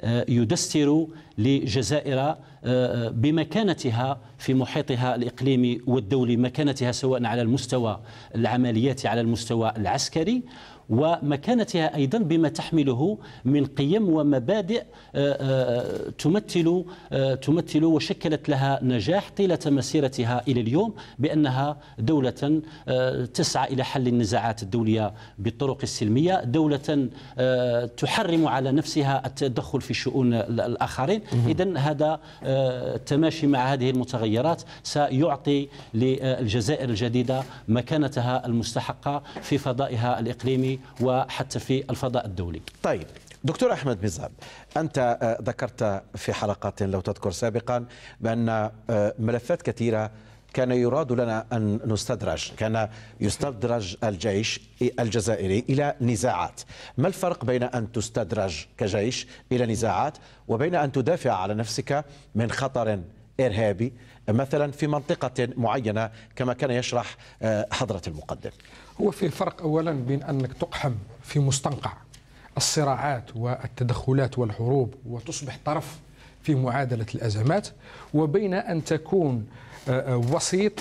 S4: آه، يدستر لجزائر آه، آه، بمكانتها في محيطها الإقليمي والدولي مكانتها سواء على المستوى العمليات على المستوى العسكري ومكانتها أيضا بما تحمله من قيم ومبادئ آه، آه، تمثل آه، تمثل وشكلت لها نجاح طيلة مسيرتها إلى اليوم بأنها دولة تسعى إلى حل النزاعات الدولية بالطرق السلمية دولة تحرم على نفسها التدخل في شؤون الآخرين إذا هذا التماشي مع هذه المتغيرات سيعطي للجزائر الجديدة مكانتها المستحقة في فضائها الإقليمي وحتى في الفضاء الدولي طيب دكتور أحمد
S1: مزاب أنت آه، ذكرت في حلقات لو تذكر سابقا بأن آه، ملفات كثيرة كان يراد لنا أن نستدرج كان يستدرج الجيش الجزائري إلى نزاعات ما الفرق بين أن تستدرج كجيش إلى نزاعات وبين أن تدافع على نفسك من خطر إرهابي مثلا في منطقة معينة كما كان يشرح آه، حضرة المقدم
S5: هو فيه فرق أولا بين أنك تقحم في مستنقع الصراعات والتدخلات والحروب وتصبح طرف في معادلة الأزمات وبين أن تكون آه، آه، وسيط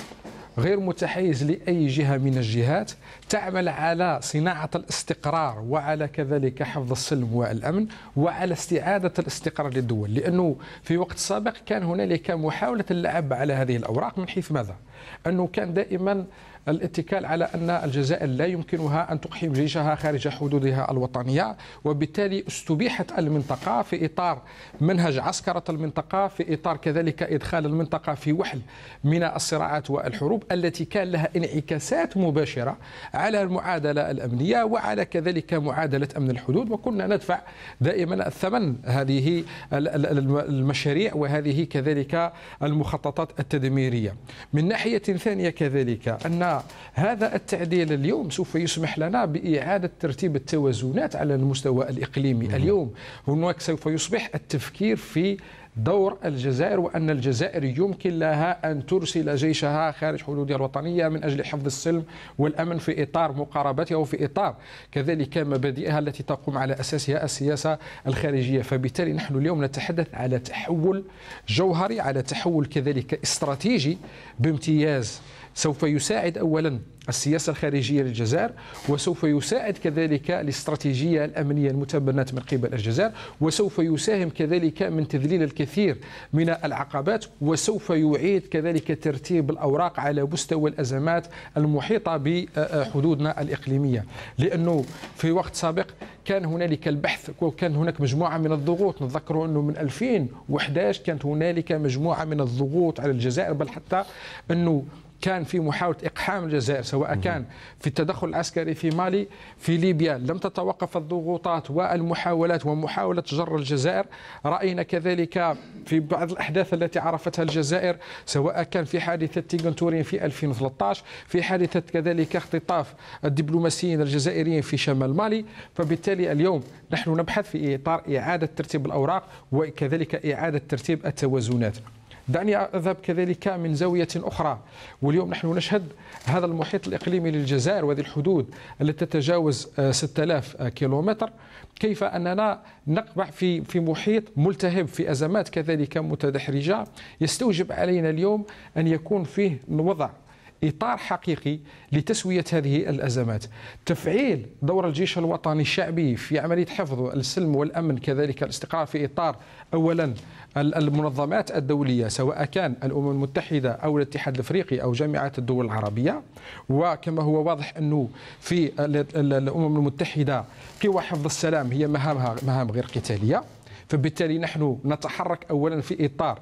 S5: غير متحيز لأي جهة من الجهات تعمل على صناعة الاستقرار وعلى كذلك حفظ السلم والأمن وعلى استعادة الاستقرار للدول لأنه في وقت سابق كان هنالك محاولة اللعب على هذه الأوراق من حيث ماذا؟ أنه كان دائما الاتكال على أن الجزائر لا يمكنها أن تقحم جيشها خارج حدودها الوطنية وبالتالي استبيحت المنطقة في إطار منهج عسكرة المنطقة في إطار كذلك إدخال المنطقة في وحل من الصراعات والحروب التي كان لها انعكاسات مباشرة على المعادلة الأمنية وعلى كذلك معادلة أمن الحدود وكنا ندفع دائما الثمن هذه المشاريع وهذه كذلك المخططات التدميرية من ناحية ثانية كذلك أن هذا التعديل اليوم سوف يسمح لنا باعاده ترتيب التوازنات على المستوى الاقليمي مم. اليوم هناك سوف يصبح التفكير في دور الجزائر وأن الجزائر يمكن لها أن ترسل جيشها خارج حدودها الوطنية من أجل حفظ السلم والأمن في إطار مقاربتها وفي إطار كذلك مبادئها التي تقوم على أساسها السياسة الخارجية فبالتالي نحن اليوم نتحدث على تحول جوهري على تحول كذلك استراتيجي بامتياز سوف يساعد أولا السياسة الخارجية للجزائر وسوف يساعد كذلك الاستراتيجية الأمنية المتبناة من قبل الجزائر وسوف يساهم كذلك من تذليل الكثير من العقبات وسوف يعيد كذلك ترتيب الأوراق على مستوى الأزمات المحيطة بحدودنا الإقليمية لأنه في وقت سابق كان هنالك البحث وكان هناك مجموعة من الضغوط نتذكر أنه من 2011 كانت هنالك مجموعة من الضغوط على الجزائر بل حتى أنه كان في محاولة إقحام الجزائر سواء كان في التدخل العسكري في مالي في ليبيا لم تتوقف الضغوطات والمحاولات ومحاولة جر الجزائر رأينا كذلك في بعض الأحداث التي عرفتها الجزائر سواء كان في حادثة تيغنتورين في 2013 في حادثة كذلك اختطاف الدبلوماسيين الجزائريين في شمال مالي فبالتالي اليوم نحن نبحث في إطار إعادة ترتيب الأوراق وكذلك إعادة ترتيب التوازنات دعني أذهب كذلك من زاوية أخرى واليوم نحن نشهد هذا المحيط الإقليمي للجزائر وهذه الحدود التي تتجاوز 6000 آه، آه، كيلومتر كيف أننا نقبع في في محيط ملتهب في أزمات كذلك متدحرجة يستوجب علينا اليوم أن يكون فيه وضع إطار حقيقي لتسوية هذه الأزمات تفعيل دور الجيش الوطني الشعبي في عملية حفظ السلم والأمن كذلك الاستقرار في إطار أولا المنظمات الدولية سواء كان الأمم المتحدة أو الاتحاد الأفريقي أو جامعة الدول العربية وكما هو واضح أنه في الأمم المتحدة قوى حفظ السلام هي مهامها مهام غير قتالية فبالتالي نحن نتحرك أولا في إطار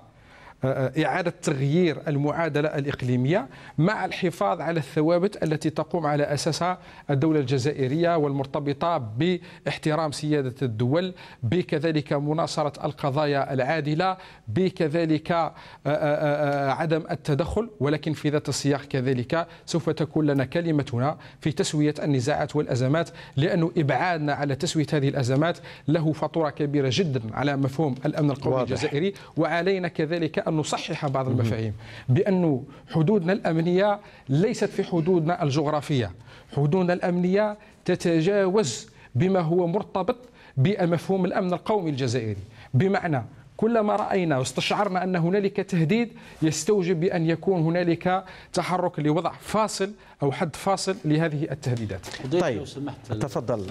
S5: آه، إعادة تغيير المعادلة الإقليمية مع الحفاظ على الثوابت التي تقوم على أساسها الدولة الجزائرية والمرتبطة باحترام سيادة الدول بكذلك مناصرة القضايا العادلة بكذلك آه، آه، عدم التدخل ولكن في ذات السياق كذلك سوف تكون لنا كلمتنا في تسوية النزاعات والأزمات لأن إبعادنا على تسوية هذه الأزمات له فاتورة كبيرة جدا على مفهوم الأمن القومي واضح. الجزائري وعلينا كذلك أن أن نصحح بعض المفاهيم بأن حدودنا الأمنية ليست في حدودنا الجغرافية حدودنا الأمنية تتجاوز بما هو مرتبط بمفهوم الأمن القومي الجزائري بمعنى كلما راينا واستشعرنا ان هنالك تهديد يستوجب بان يكون هنالك تحرك لوضع فاصل او حد فاصل لهذه التهديدات.
S4: طيب لو سمحت تفضل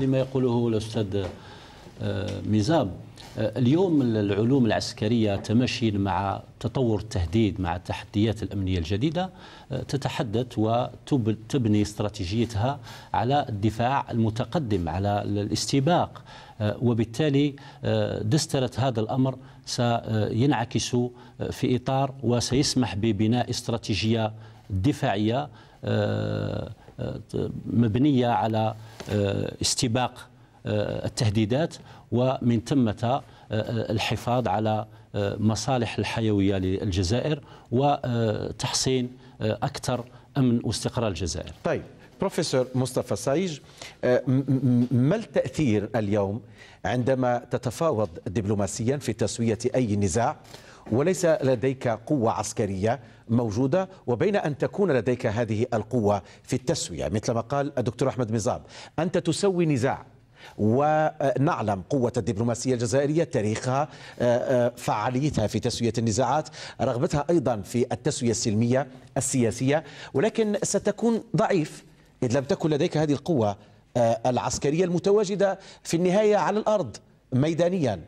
S4: لما يقوله الاستاذ آه، ميزاب آه، اليوم العلوم العسكرية تماشيا مع تطور التهديد مع التحديات الأمنية الجديدة آه، تتحدث وتبني استراتيجيتها على الدفاع المتقدم على الاستباق آه، وبالتالي دسترة هذا الأمر سينعكس في إطار وسيسمح ببناء استراتيجية دفاعية مبنية على استباق التهديدات ومن ثمة آه، آه، الحفاظ على آه، مصالح الحيوية للجزائر وتحسين أكثر أمن واستقرار الجزائر طيب بروفيسور
S1: مصطفى سايج ما التأثير اليوم عندما تتفاوض دبلوماسيا في تسوية أي نزاع وليس لديك قوة عسكرية موجودة وبين أن تكون لديك هذه القوة في التسوية مثل ما قال الدكتور أحمد مزاب أنت تسوي نزاع ونعلم قوة الدبلوماسية الجزائرية تاريخها آه، آه، فعاليتها في تسوية النزاعات رغبتها أيضا في التسوية السلمية السياسية ولكن ستكون ضعيف إذ لم تكن لديك هذه القوة آه، العسكرية المتواجدة في النهاية على الأرض ميدانيا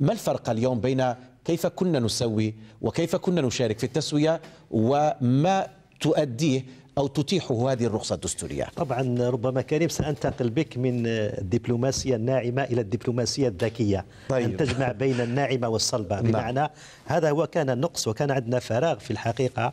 S1: ما الفرق اليوم بين كيف كنا نسوي وكيف كنا نشارك في التسوية وما تؤديه أو تتيحه هذه الرخصة الدستورية
S6: طبعا ربما كريم سأنتقل بك من الدبلوماسية الناعمة إلى الدبلوماسية الذكية طيب. أن تجمع بين الناعمة والصلبة نعم. بمعنى هذا هو كان النقص وكان عندنا فراغ في الحقيقة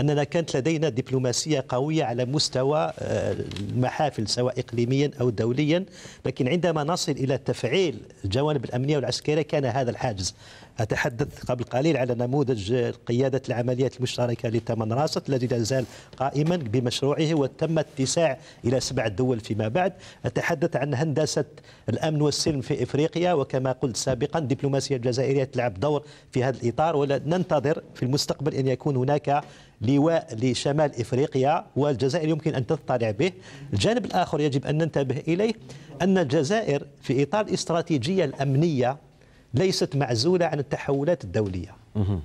S6: أننا كانت لدينا دبلوماسية قوية على مستوى آه، المحافل سواء إقليميا أو دوليا لكن عندما نصل إلى تفعيل الجوانب الأمنية والعسكرية كان هذا الحاجز أتحدث قبل قليل على نموذج قيادة العمليات المشتركة لتمن راست الذي لا زال قائما بمشروعه وتم اتساع إلى سبع دول فيما بعد أتحدث عن هندسة الأمن والسلم في إفريقيا وكما قلت سابقا الدبلوماسية الجزائرية تلعب دور في هذا الإطار ولا ننتظر في المستقبل أن يكون هناك لواء لشمال افريقيا والجزائر يمكن ان تطلع به. الجانب الاخر يجب ان ننتبه اليه ان الجزائر في اطار الاستراتيجيه الامنيه ليست معزولة عن التحولات الدولية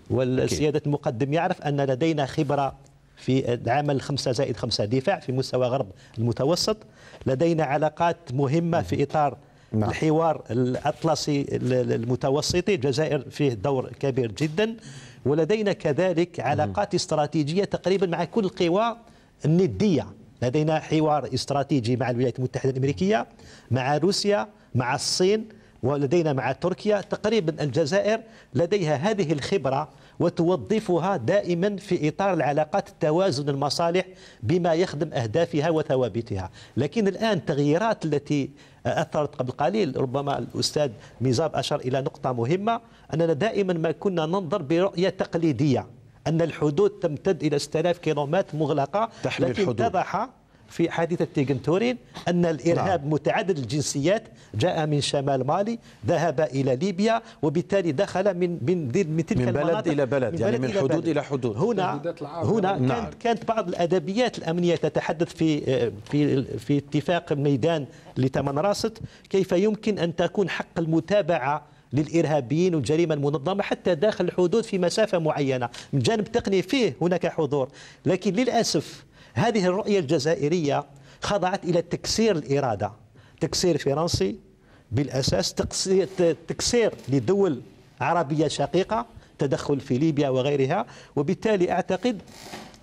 S6: والسيادة المقدم يعرف أن لدينا خبرة في العمل خمسة زائد خمسة دفاع في مستوى غرب المتوسط لدينا علاقات مهمة في إطار نعم. الحوار الأطلسي المتوسطي الجزائر فيه دور كبير جدا ولدينا كذلك علاقات استراتيجية تقريبا مع كل القوى الندية لدينا حوار استراتيجي مع الولايات المتحدة الأمريكية مع روسيا مع الصين ولدينا مع تركيا تقريبا الجزائر لديها هذه الخبرة وتوظفها دائما في إطار العلاقات توازن المصالح بما يخدم أهدافها وثوابتها لكن الآن التغييرات التي أثرت قبل قليل ربما الأستاذ ميزاب أشار إلى نقطة مهمة أننا دائما ما كنا ننظر برؤية تقليدية أن الحدود تمتد إلى 6000 كيلومتر مغلقة تحمي لكن الحدود. اتضح في حادثة تيغنتورين أن الإرهاب نعم. متعدد الجنسيات جاء من شمال مالي ذهب إلى ليبيا وبالتالي دخل من من, من تلك من بلد إلى بلد من يعني من إلى حدود بلد. إلى
S4: حدود
S1: هنا هنا نعم. كانت
S6: كانت بعض الأدبيات الأمنية تتحدث في في في اتفاق ميدان لتمن راست كيف يمكن أن تكون حق المتابعة للارهابيين والجريمه المنظمه حتى داخل الحدود في مسافه معينه، من جانب تقني فيه هناك حضور، لكن للاسف هذه الرؤية الجزائرية خضعت إلى تكسير الإرادة تكسير فرنسي بالأساس تكسير لدول عربية شقيقة تدخل في ليبيا وغيرها وبالتالي أعتقد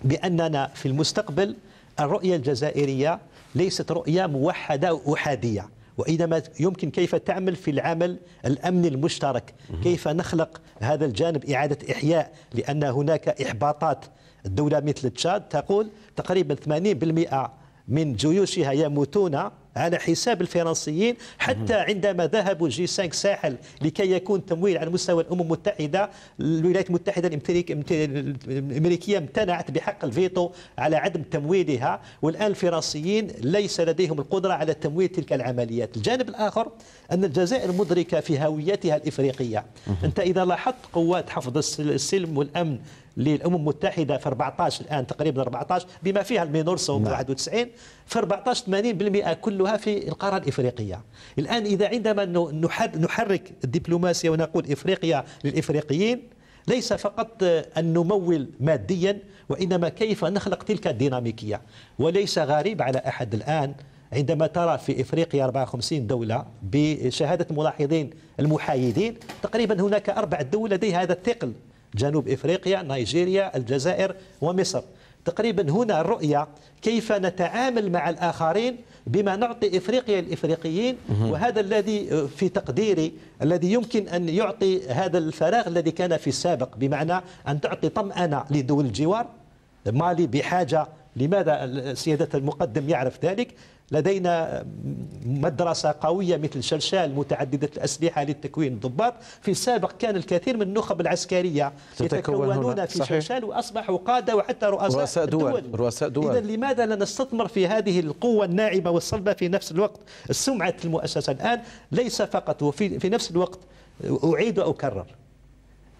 S6: بأننا في المستقبل الرؤية الجزائرية ليست رؤية موحدة أحادية وإنما يمكن كيف تعمل في العمل الأمني المشترك كيف نخلق هذا الجانب إعادة إحياء لأن هناك إحباطات الدولة مثل تشاد تقول تقريبا 80% من جيوشها يموتون على حساب الفرنسيين حتى عندما ذهبوا جي 5 ساحل لكي يكون تمويل على مستوى الامم المتحده الولايات المتحده الامريكيه امتنعت بحق الفيتو على عدم تمويلها والان الفرنسيين ليس لديهم القدره على تمويل تلك العمليات الجانب الاخر ان الجزائر مدركه في هويتها الافريقيه انت اذا لاحظت قوات حفظ السلم والامن للامم المتحده في 14 الان تقريبا 14 بما فيها نعم. 91 في 14 80% كلها في القاره الافريقيه الان اذا عندما نحرك الدبلوماسيه ونقول افريقيا للافريقيين ليس فقط ان نمول ماديا وانما كيف نخلق تلك الديناميكيه وليس غريب على احد الان عندما ترى في افريقيا 54 دوله بشهاده الملاحظين المحايدين تقريبا هناك اربع دول لديها هذا الثقل جنوب إفريقيا نيجيريا الجزائر ومصر تقريبا هنا الرؤية كيف نتعامل مع الآخرين بما نعطي إفريقيا الإفريقيين وهذا الذي في تقديري الذي يمكن أن يعطي هذا الفراغ الذي كان في السابق بمعنى أن تعطي طمأنة لدول الجوار مالي بحاجة لماذا سيادة المقدم يعرف ذلك لدينا مدرسة قوية مثل شلشال متعددة الأسلحة للتكوين الضباط في السابق كان الكثير من النخب العسكرية يتكونون في صحيح. شلشال وأصبحوا قادة وحتى رؤساء, رؤساء دول. دول. رؤساء دول إذا لماذا لا نستثمر في هذه القوة الناعمة والصلبة في نفس الوقت سمعة المؤسسة الآن ليس فقط وفي في نفس الوقت أعيد وأكرر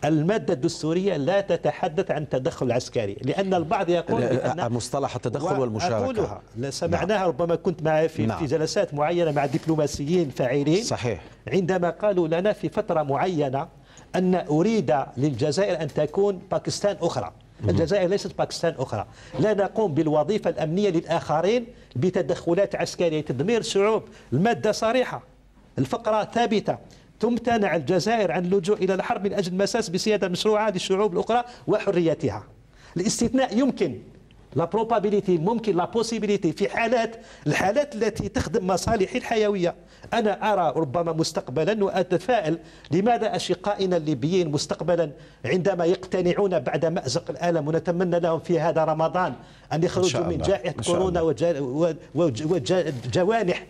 S6: المادة الدستورية لا تتحدث عن تدخل عسكري لأن البعض يقول بأن مصطلح التدخل والمشاركة أقولها سمعناها نعم. ربما كنت معي في, نعم. في جلسات معينة مع دبلوماسيين فاعلين صحيح عندما قالوا لنا في فترة معينة أن أريد للجزائر أن تكون باكستان أخرى الجزائر ليست باكستان أخرى لا نقوم بالوظيفة الأمنية للآخرين بتدخلات عسكرية تدمير شعوب المادة صريحة الفقرة ثابتة تمتنع الجزائر عن اللجوء إلى الحرب من أجل المساس بسيادة مشروعة للشعوب الأخرى وحريتها الاستثناء يمكن لا بروبابيليتي ممكن لا بوسيبيليتي في حالات الحالات التي تخدم مصالحي الحيويه انا ارى ربما مستقبلا واتفائل لماذا اشقائنا الليبيين مستقبلا عندما يقتنعون بعد مازق الالم ونتمنى لهم في هذا رمضان ان يخرجوا من جائحه كورونا وجوانح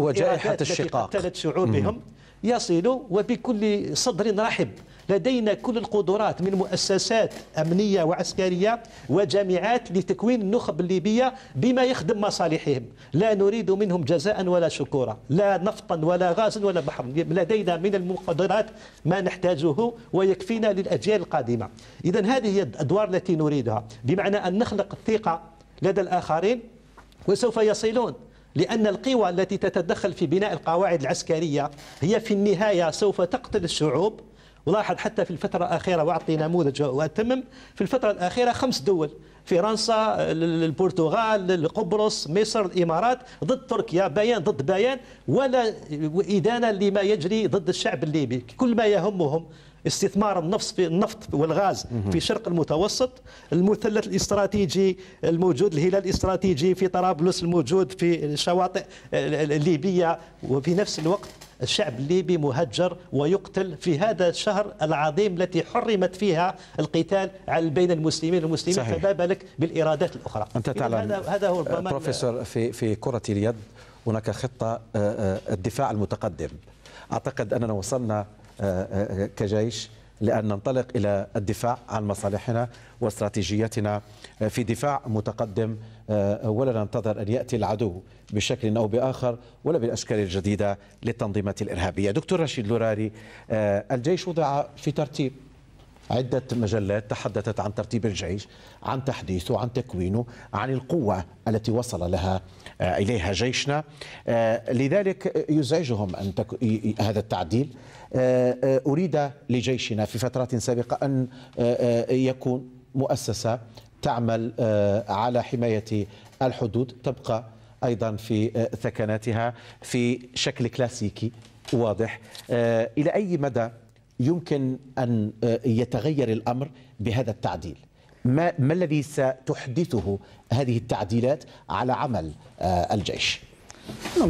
S6: وجائحه الشقاق قتلت شعوبهم يصل وبكل صدر رحب لدينا كل القدرات من مؤسسات أمنية وعسكرية وجامعات لتكوين النخب الليبية بما يخدم مصالحهم لا نريد منهم جزاء ولا شكورا لا نفطا ولا غازا ولا بحرا لدينا من المقدرات ما نحتاجه ويكفينا للأجيال القادمة إذا هذه هي الأدوار التي نريدها بمعنى أن نخلق الثقة لدى الآخرين وسوف يصلون لأن القوى التي تتدخل في بناء القواعد العسكرية هي في النهاية سوف تقتل الشعوب ولاحظ حتى في الفترة الأخيرة وأعطي نموذج وأتمم في الفترة الأخيرة خمس دول فرنسا البرتغال قبرص مصر الإمارات ضد تركيا بيان ضد بيان ولا إدانة لما يجري ضد الشعب الليبي كل ما يهمهم استثمار النفط في النفط والغاز في شرق المتوسط المثلث الاستراتيجي الموجود الهلال الاستراتيجي في طرابلس الموجود في الشواطئ الليبيه وفي نفس الوقت الشعب الليبي مهجر ويقتل في هذا الشهر العظيم التي حرمت فيها القتال على بين
S1: المسلمين والمسلمين فما
S6: بالك بالإرادات الأخرى أنت تعلم هذا هو بروفيسور
S1: في, في كرة اليد هناك خطة آه، آه، الدفاع المتقدم أعتقد أننا وصلنا كجيش لأن ننطلق إلى الدفاع عن مصالحنا واستراتيجيتنا في دفاع متقدم آه، ولا ننتظر أن يأتي العدو بشكل أو بآخر ولا بالأشكال الجديدة للتنظيمات الإرهابية دكتور رشيد لوراري آه، الجيش وضع في ترتيب عدة مجلات تحدثت عن ترتيب الجيش عن تحديثه عن تكوينه عن القوة التي وصل لها آه، إليها جيشنا لذلك يزعجهم أن تك... هذا التعديل آه، آه، أريد لجيشنا في فترات سابقة أن آه، يكون مؤسسة تعمل على حماية الحدود تبقى أيضا في ثكناتها في شكل كلاسيكي واضح إلى أي مدى يمكن أن يتغير الأمر بهذا التعديل ما, ما الذي ستحدثه هذه التعديلات على عمل
S3: الجيش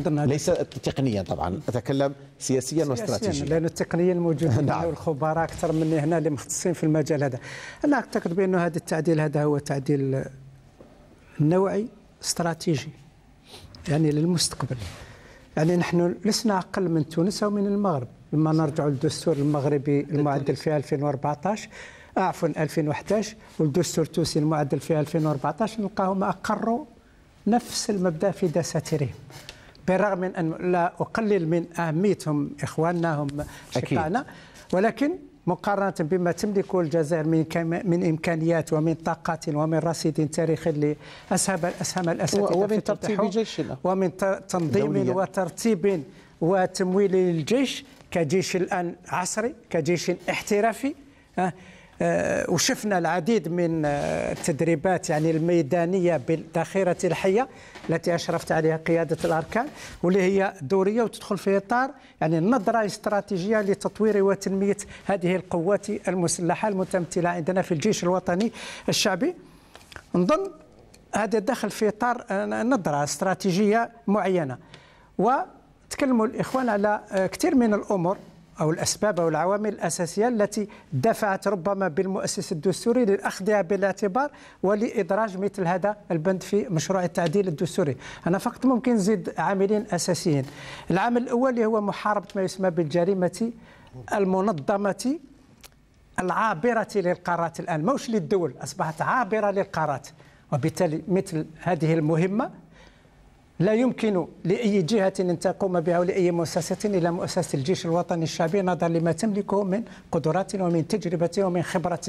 S3: ليس تقنيا طبعا اتكلم سياسيا, سياسياً واستراتيجيا لان التقنيه الموجودين نعم. والخبراء اكثر مني هنا اللي مختصين في المجال هذا انا اعتقد بان هذا التعديل هذا هو تعديل نوعي استراتيجي يعني للمستقبل يعني نحن لسنا اقل من تونس او من المغرب لما نرجع للدستور المغربي المعدل في 2014 آه، عفوا 2011 والدستور التونسي المعدل في 2014 نلقاهم اقروا نفس المبدا في دساتيرهم بالرغم من أن لا أقلل من أهميتهم إخواننا هم شقائنا ولكن مقارنة بما تملك الجزائر من من إمكانيات ومن طاقات ومن رصيد تاريخي لأسهم الأسهم الأسد ومن ترتيب جيشنا ومن تنظيم دولية. وترتيب وتمويل للجيش كجيش الآن عصري كجيش احترافي آه، وشفنا العديد من آه، التدريبات يعني الميدانيه بالذخيره الحيه التي اشرفت عليها قياده الاركان واللي هي دوريه وتدخل في اطار يعني النظره الاستراتيجيه لتطوير وتنميه هذه القوات المسلحه المتمثله عندنا في الجيش الوطني الشعبي نظن هذا دخل في اطار آه، نظره استراتيجيه معينه وتكلموا الاخوان على كثير من الامور أو الأسباب أو العوامل الأساسية التي دفعت ربما بالمؤسس الدستوري لأخذها بالاعتبار ولإدراج مثل هذا البند في مشروع التعديل الدستوري أنا فقط ممكن نزيد عاملين أساسيين العامل الأول هو محاربة ما يسمى بالجريمة المنظمة العابرة للقارات الآن موش للدول أصبحت عابرة للقارات وبالتالي مثل هذه المهمة لا يمكن لأي جهة أن تقوم بها ولأي مؤسسة إلا مؤسسة الجيش الوطني الشعبي نظرا لما تملكه من قدرات ومن تجربة ومن خبرة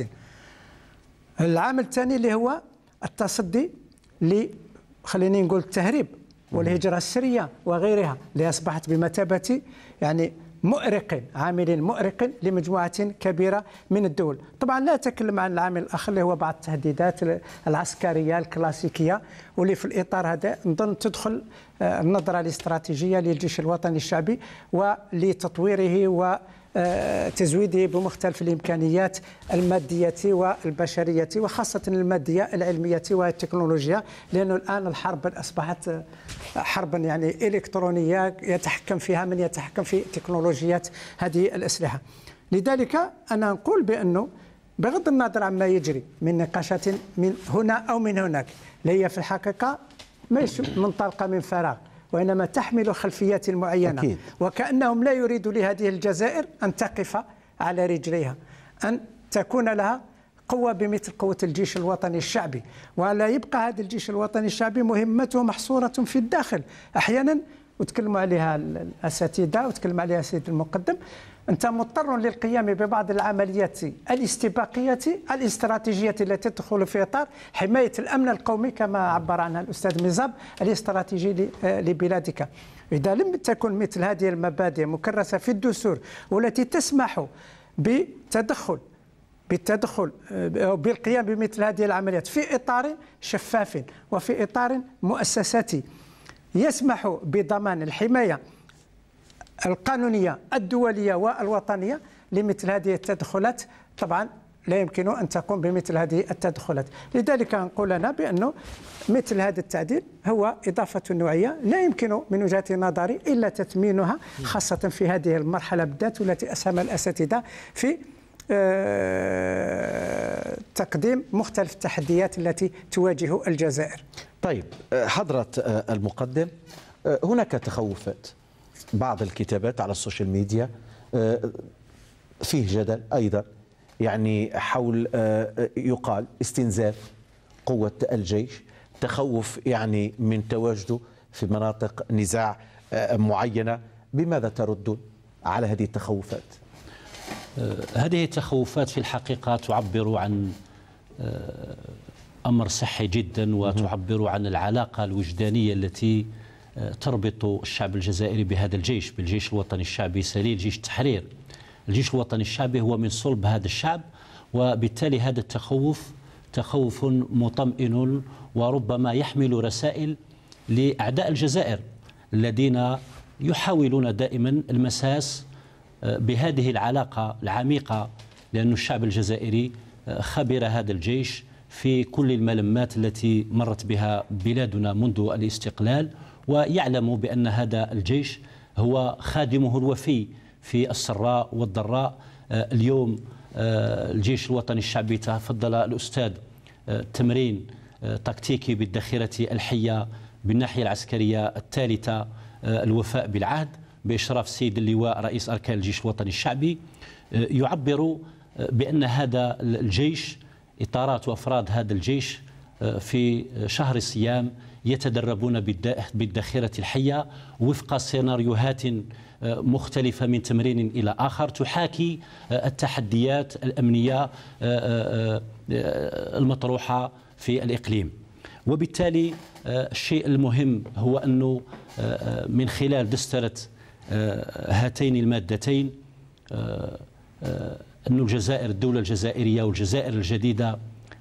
S3: العامل الثاني اللي هو التصدي ل خليني نقول التهريب والهجرة السرية وغيرها اللي أصبحت بمثابة يعني مؤرق عامل مؤرق لمجموعة كبيرة من الدول طبعا لا أتكلم عن العامل الآخر اللي هو بعض التهديدات العسكرية الكلاسيكية واللي في الإطار هذا نظن تدخل النظرة آه، الاستراتيجية للجيش الوطني الشعبي ولتطويره و آه، تزويده بمختلف الامكانيات الماديه والبشريه وخاصه الماديه العلميه والتكنولوجيا لانه الان الحرب اصبحت آه، حربا يعني الكترونيه يتحكم فيها من يتحكم في تكنولوجيات هذه الاسلحه لذلك انا نقول بانه بغض النظر عما يجري من نقاشات من هنا او من هناك هي في الحقيقه ماشي منطلقه من فراغ وإنما تحمل خلفيات معينة أكيد. وكأنهم لا يريدوا لهذه الجزائر أن تقف على رجليها أن تكون لها قوة بمثل قوة الجيش الوطني الشعبي ولا يبقى هذا الجيش الوطني الشعبي مهمته محصورة في الداخل أحيانا وتكلموا عليها الأساتذة وتكلم عليها السيد المقدم انت مضطر للقيام ببعض العمليات الاستباقيه الاستراتيجيه التي تدخل في اطار حمايه الامن القومي كما عبر عنها الاستاذ ميزاب الاستراتيجي لبلادك اذا لم تكن مثل هذه المبادئ مكرسه في الدستور والتي تسمح بتدخل بالتدخل بالقيام بمثل هذه العمليات في اطار شفاف وفي اطار مؤسساتي يسمح بضمان الحمايه القانونية الدولية والوطنية لمثل هذه التدخلات طبعا لا يمكن أن تقوم بمثل هذه التدخلات لذلك نقول أنا بأنه مثل هذا التعديل هو إضافة نوعية لا يمكن من وجهة نظري إلا تثمينها خاصة في هذه المرحلة بالذات والتي أسهم الأساتذة في آه، تقديم مختلف التحديات التي تواجه الجزائر
S1: طيب آه، حضرة آه، المقدم هناك تخوفات بعض الكتابات على السوشيال ميديا آه، فيه جدل أيضا يعني حول آه، يقال استنزاف قوة الجيش تخوف يعني من تواجده في مناطق نزاع آه، معينة بماذا تردون على هذه التخوفات
S4: هذه التخوفات في الحقيقة تعبر عن أمر صحي جدا وتعبر عن العلاقة الوجدانية التي تربط الشعب الجزائري بهذا الجيش بالجيش الوطني الشعبي سليل جيش التحرير الجيش الوطني الشعبي هو من صلب هذا الشعب وبالتالي هذا التخوف تخوف مطمئن وربما يحمل رسائل لأعداء الجزائر الذين يحاولون دائما المساس آه، بهذه العلاقة العميقة لأن الشعب الجزائري آه، خبر هذا الجيش في كل الملمات التي مرت بها بلادنا منذ الاستقلال ويعلم بأن هذا الجيش هو خادمه الوفي في السراء والضراء آه، اليوم آه، الجيش الوطني الشعبي تفضل الأستاذ آه، تمرين تكتيكي بالذخيرة الحية بالناحية العسكرية الثالثة الوفاء بالعهد بإشراف السيد اللواء رئيس أركان الجيش الوطني الشعبي يعبر بأن هذا الجيش إطارات وأفراد هذا الجيش في شهر صيام يتدربون بالداخرة الحية وفق سيناريوهات آه، مختلفة من تمرين إلى آخر تحاكي آه، التحديات الأمنية آه، المطروحة في الإقليم وبالتالي الشيء المهم هو أنه من خلال دسترة هاتين المادتين أن الجزائر الدولة الجزائرية والجزائر الجديدة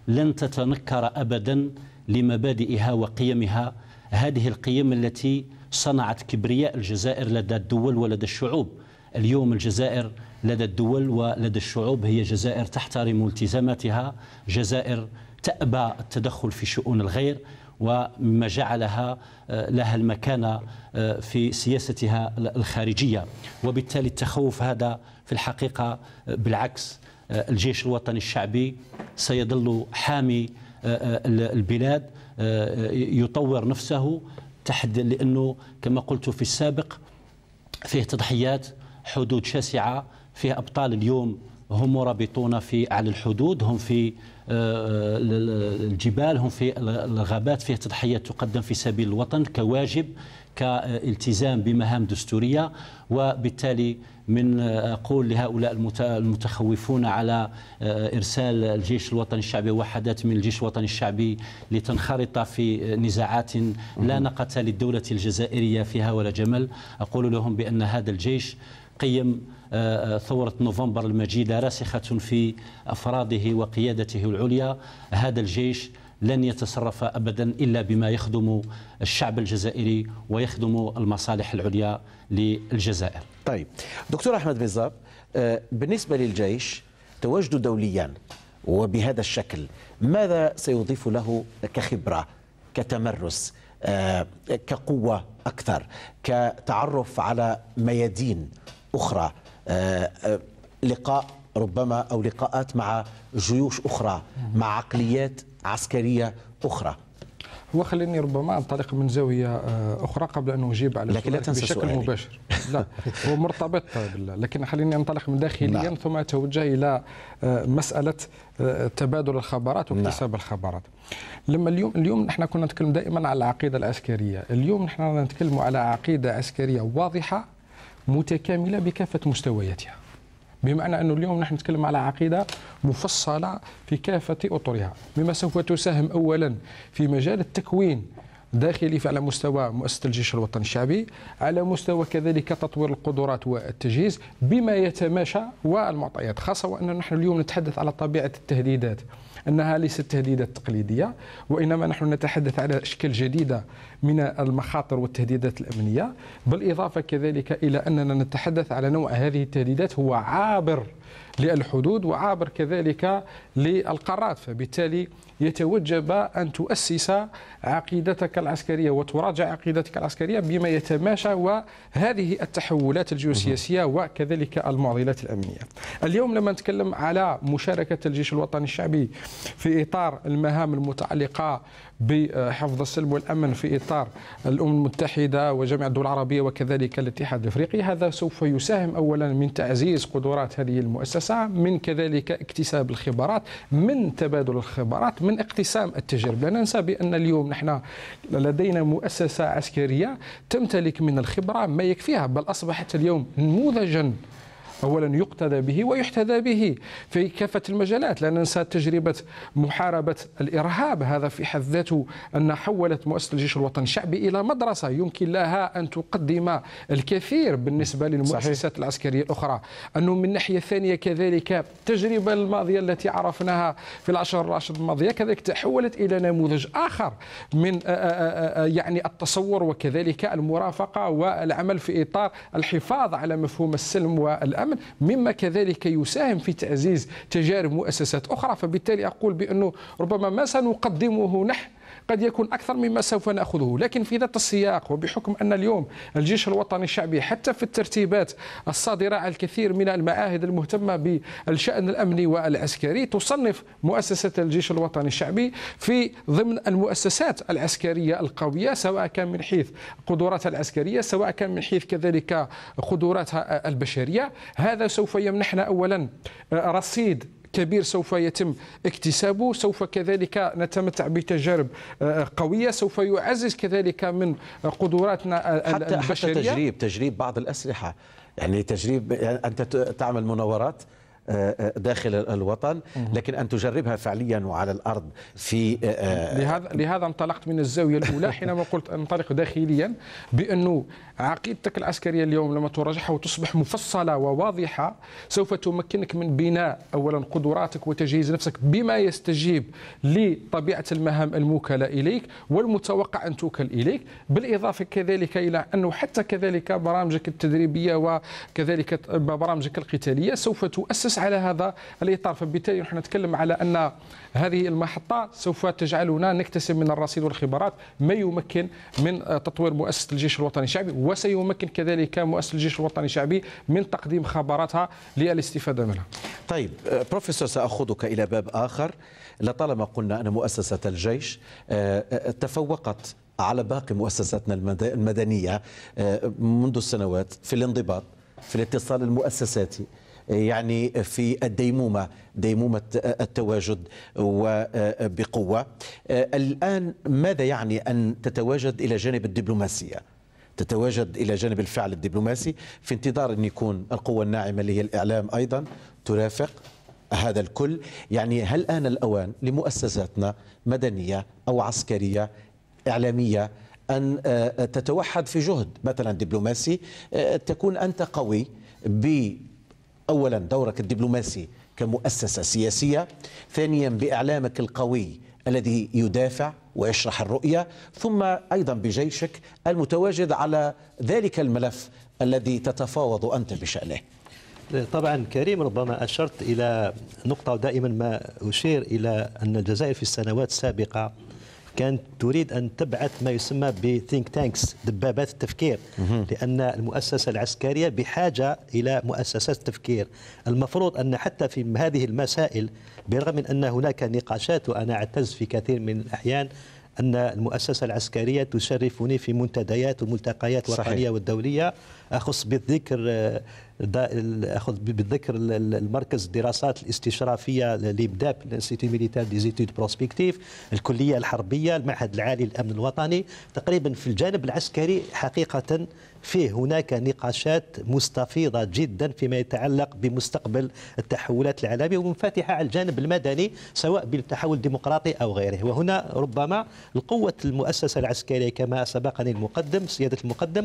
S4: لن تتنكر أبدا لمبادئها وقيمها هذه القيم التي صنعت كبرياء الجزائر لدى الدول ولدى الشعوب اليوم الجزائر لدى الدول ولدى الشعوب هي جزائر تحترم التزاماتها جزائر تأبى التدخل في شؤون الغير ومما جعلها آه، لها المكانة آه، في سياستها الخارجية وبالتالي التخوف هذا في الحقيقة بالعكس آه، الجيش الوطني الشعبي سيظل حامي آه، آه، البلاد يطور نفسه تحت لانه كما قلت في السابق فيه تضحيات حدود شاسعه فيه ابطال اليوم هم مرابطون في على الحدود هم في الجبال هم في الغابات فيه تضحيات تقدم في سبيل الوطن كواجب كالتزام بمهام دستورية وبالتالي من آه، أقول لهؤلاء المتخوفون على آه، إرسال الجيش الوطني الشعبي وحدات من الجيش الوطني الشعبي لتنخرط في آه، نزاعات لا نقة للدولة الجزائرية فيها ولا جمل أقول لهم بأن هذا الجيش قيم ثورة نوفمبر المجيدة راسخة في أفراده وقيادته العليا هذا الجيش لن يتصرف ابدا الا بما يخدم الشعب الجزائري ويخدم المصالح العليا للجزائر. طيب دكتور احمد بزاب
S1: آه، بالنسبه للجيش تواجد دوليا وبهذا الشكل ماذا سيضيف له كخبره كتمرس آه، كقوه اكثر كتعرف على ميادين اخرى آه، لقاء ربما او لقاءات مع جيوش اخرى مع عقليات عسكرية أخرى
S5: هو خليني ربما انطلق من زاويه آه، اخرى قبل ان اجيب على لكن لا تنسى بشكل سؤالي. مباشر لا هو مرتبط بالله. لكن خليني انطلق من داخليا نعم. ثم اتوجه الى آه، مساله آه، تبادل الخبرات واكتساب نعم. الخبرات لما اليوم اليوم نحن كنا نتكلم دائما على العقيده العسكريه اليوم نحن نتكلم على عقيده عسكريه واضحه متكامله بكافه مستوياتها بمعنى أنه اليوم نحن نتكلم على عقيدة مفصلة في كافة أطرها مما سوف تساهم أولا في مجال التكوين داخلي فعلى مستوى مؤسسه الجيش الوطني الشعبي على مستوى كذلك تطوير القدرات والتجهيز بما يتماشى والمعطيات خاصه وان نحن اليوم نتحدث على طبيعه التهديدات انها ليست تهديدات تقليديه وانما نحن نتحدث على اشكال جديده من المخاطر والتهديدات الامنيه بالاضافه كذلك الى اننا نتحدث على نوع هذه التهديدات هو عابر للحدود وعابر كذلك للقارات فبالتالي يتوجب أن تؤسس عقيدتك العسكرية وتراجع عقيدتك العسكرية بما يتماشى وهذه التحولات الجيوسياسية وكذلك المعضلات الأمنية اليوم لما نتكلم على مشاركة الجيش الوطني الشعبي في إطار المهام المتعلقة بحفظ السلم والامن في اطار الامم المتحده وجميع الدول العربيه وكذلك الاتحاد الافريقي هذا سوف يساهم اولا من تعزيز قدرات هذه المؤسسه من كذلك اكتساب الخبرات من تبادل الخبرات من اقتسام التجارب لا ننسى بان اليوم نحن لدينا مؤسسه عسكريه تمتلك من الخبره ما يكفيها بل اصبحت اليوم نموذجا أولا يقتدى به ويحتذى به في كافة المجالات لا ننسى تجربة محاربة الإرهاب هذا في حد ذاته أن حولت مؤسسة الجيش الوطني الشعبي إلى مدرسة يمكن لها أن تقدم الكثير بالنسبة للمؤسسات صحيح. العسكرية الأخرى أنه من ناحية ثانية كذلك التجربة الماضية التي عرفناها في العشر الراشد الماضية كذلك تحولت إلى نموذج آخر من يعني التصور وكذلك المرافقة والعمل في إطار الحفاظ على مفهوم السلم والأمن العمل مما كذلك يساهم في تعزيز تجارب مؤسسات أخرى فبالتالي أقول بأنه ربما ما سنقدمه نحن قد يكون أكثر مما سوف نأخذه لكن في ذات السياق وبحكم أن اليوم الجيش الوطني الشعبي حتى في الترتيبات الصادرة على الكثير من المعاهد المهتمة بالشأن الأمني والعسكري تصنف مؤسسة الجيش الوطني الشعبي في ضمن المؤسسات العسكرية القوية سواء كان من حيث قدراتها العسكرية سواء كان من حيث كذلك قدراتها البشرية هذا سوف يمنحنا أولا رصيد كبير سوف يتم اكتسابه سوف كذلك نتمتع بتجارب آه، قوية سوف يعزز كذلك من قدراتنا حتى البشرية حتى تجريب
S1: تجريب بعض الأسلحة يعني تجريب يعني أنت تعمل مناورات داخل الوطن لكن أن تجربها فعليا وعلى الأرض في آه،
S5: لهذا لهذا انطلقت من الزاوية الأولى حينما قلت انطلق داخليا بأنه عقيدتك العسكرية اليوم لما تراجعها وتصبح مفصلة وواضحة سوف تمكنك من بناء أولا قدراتك وتجهيز نفسك بما يستجيب لطبيعة المهام الموكلة إليك والمتوقع أن توكل إليك بالإضافة كذلك إلى أنه حتى كذلك برامجك التدريبية وكذلك برامجك القتالية سوف تؤسس على هذا الإطار فبالتالي نحن نتكلم على أن هذه المحطة سوف تجعلنا نكتسب من الرصيد والخبرات ما يمكن من تطوير مؤسسة الجيش الوطني الشعبي وسيمكن كذلك مؤسسة الجيش الوطني الشعبي من تقديم خبراتها للاستفادة منها طيب آه، بروفيسور سأخذك إلى باب آخر لطالما قلنا أن
S1: مؤسسة الجيش آه، آه، تفوقت على باقي مؤسساتنا المدنية منذ السنوات في الانضباط في الاتصال المؤسساتي يعني في الديمومة ديمومة التواجد وبقوة الآن ماذا يعني أن تتواجد إلى جانب الدبلوماسية تتواجد إلى جانب الفعل الدبلوماسي في انتظار أن يكون القوة الناعمة اللي هي الإعلام أيضا ترافق هذا الكل يعني هل آن الأوان لمؤسساتنا مدنية أو عسكرية إعلامية أن تتوحد في جهد مثلا دبلوماسي تكون أنت قوي ب أولا دورك الدبلوماسي كمؤسسة سياسية ثانيا بإعلامك القوي الذي يدافع ويشرح الرؤية ثم أيضا بجيشك المتواجد على ذلك الملف الذي تتفاوض أنت بشأنه
S6: طبعا كريم ربما أشرت إلى نقطة دائما ما أشير إلى أن الجزائر في السنوات السابقة كانت تريد أن تبعث ما يسمى بثينك تانكس دبابات التفكير لأن المؤسسة العسكرية بحاجة إلى مؤسسات تفكير المفروض أن حتى في هذه المسائل برغم من أن هناك نقاشات وأنا أعتز في كثير من الأحيان أن المؤسسة العسكرية تشرفني في منتديات وملتقيات وطنية والدولية أخص بالذكر آه، اخذ بالذكر المركز الدراسات الاستشرافيه ليبداب الانستيتي ميليتار دي زيتود بروسبكتيف الكليه الحربيه المعهد العالي للامن الوطني تقريبا في الجانب العسكري حقيقه فيه هناك نقاشات مستفيضة جدا فيما يتعلق بمستقبل التحولات العالمية ومنفتحة على الجانب المدني سواء بالتحول الديمقراطي أو غيره وهنا ربما القوة المؤسسة العسكرية كما سبقني المقدم سيادة المقدم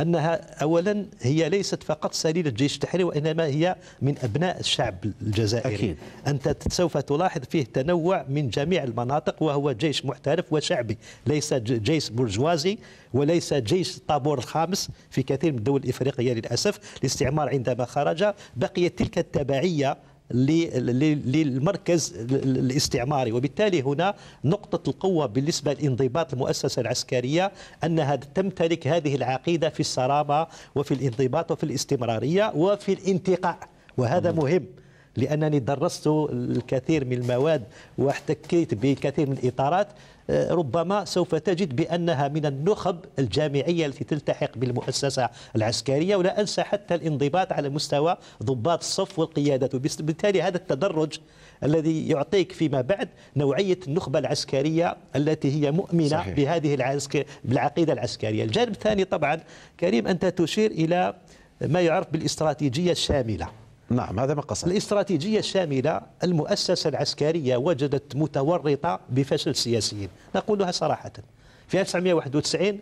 S6: أنها أولا هي ليست فقط سليل جيش التحرير وإنما هي من أبناء الشعب الجزائري أكيد. أنت سوف تلاحظ فيه تنوع من جميع المناطق وهو جيش محترف وشعبي ليس جيش برجوازي وليس جيش الطابور الخامس في كثير من الدول الإفريقية للأسف الاستعمار عندما خرج بقيت تلك التبعية للمركز الاستعماري وبالتالي هنا نقطة القوة بالنسبة لانضباط المؤسسة العسكرية أنها تمتلك هذه العقيدة في الصرامة وفي الانضباط وفي الاستمرارية وفي الانتقاء وهذا مهم لأنني درست الكثير من المواد واحتكيت بكثير من الإطارات آه، ربما سوف تجد بأنها من النخب الجامعية التي تلتحق بالمؤسسة العسكرية ولا أنسى حتى الانضباط على مستوى ضباط الصف والقيادات وبالتالي هذا التدرج الذي يعطيك فيما بعد نوعية النخبة العسكرية التي هي مؤمنة صحيح. بهذه العسكر... بالعقيدة العسكرية الجانب الثاني طبعا كريم أنت تشير إلى ما يعرف بالاستراتيجية الشاملة نعم هذا ما قصد الاستراتيجية الشاملة المؤسسة العسكرية وجدت متورطة بفشل السياسيين نقولها صراحة في 1991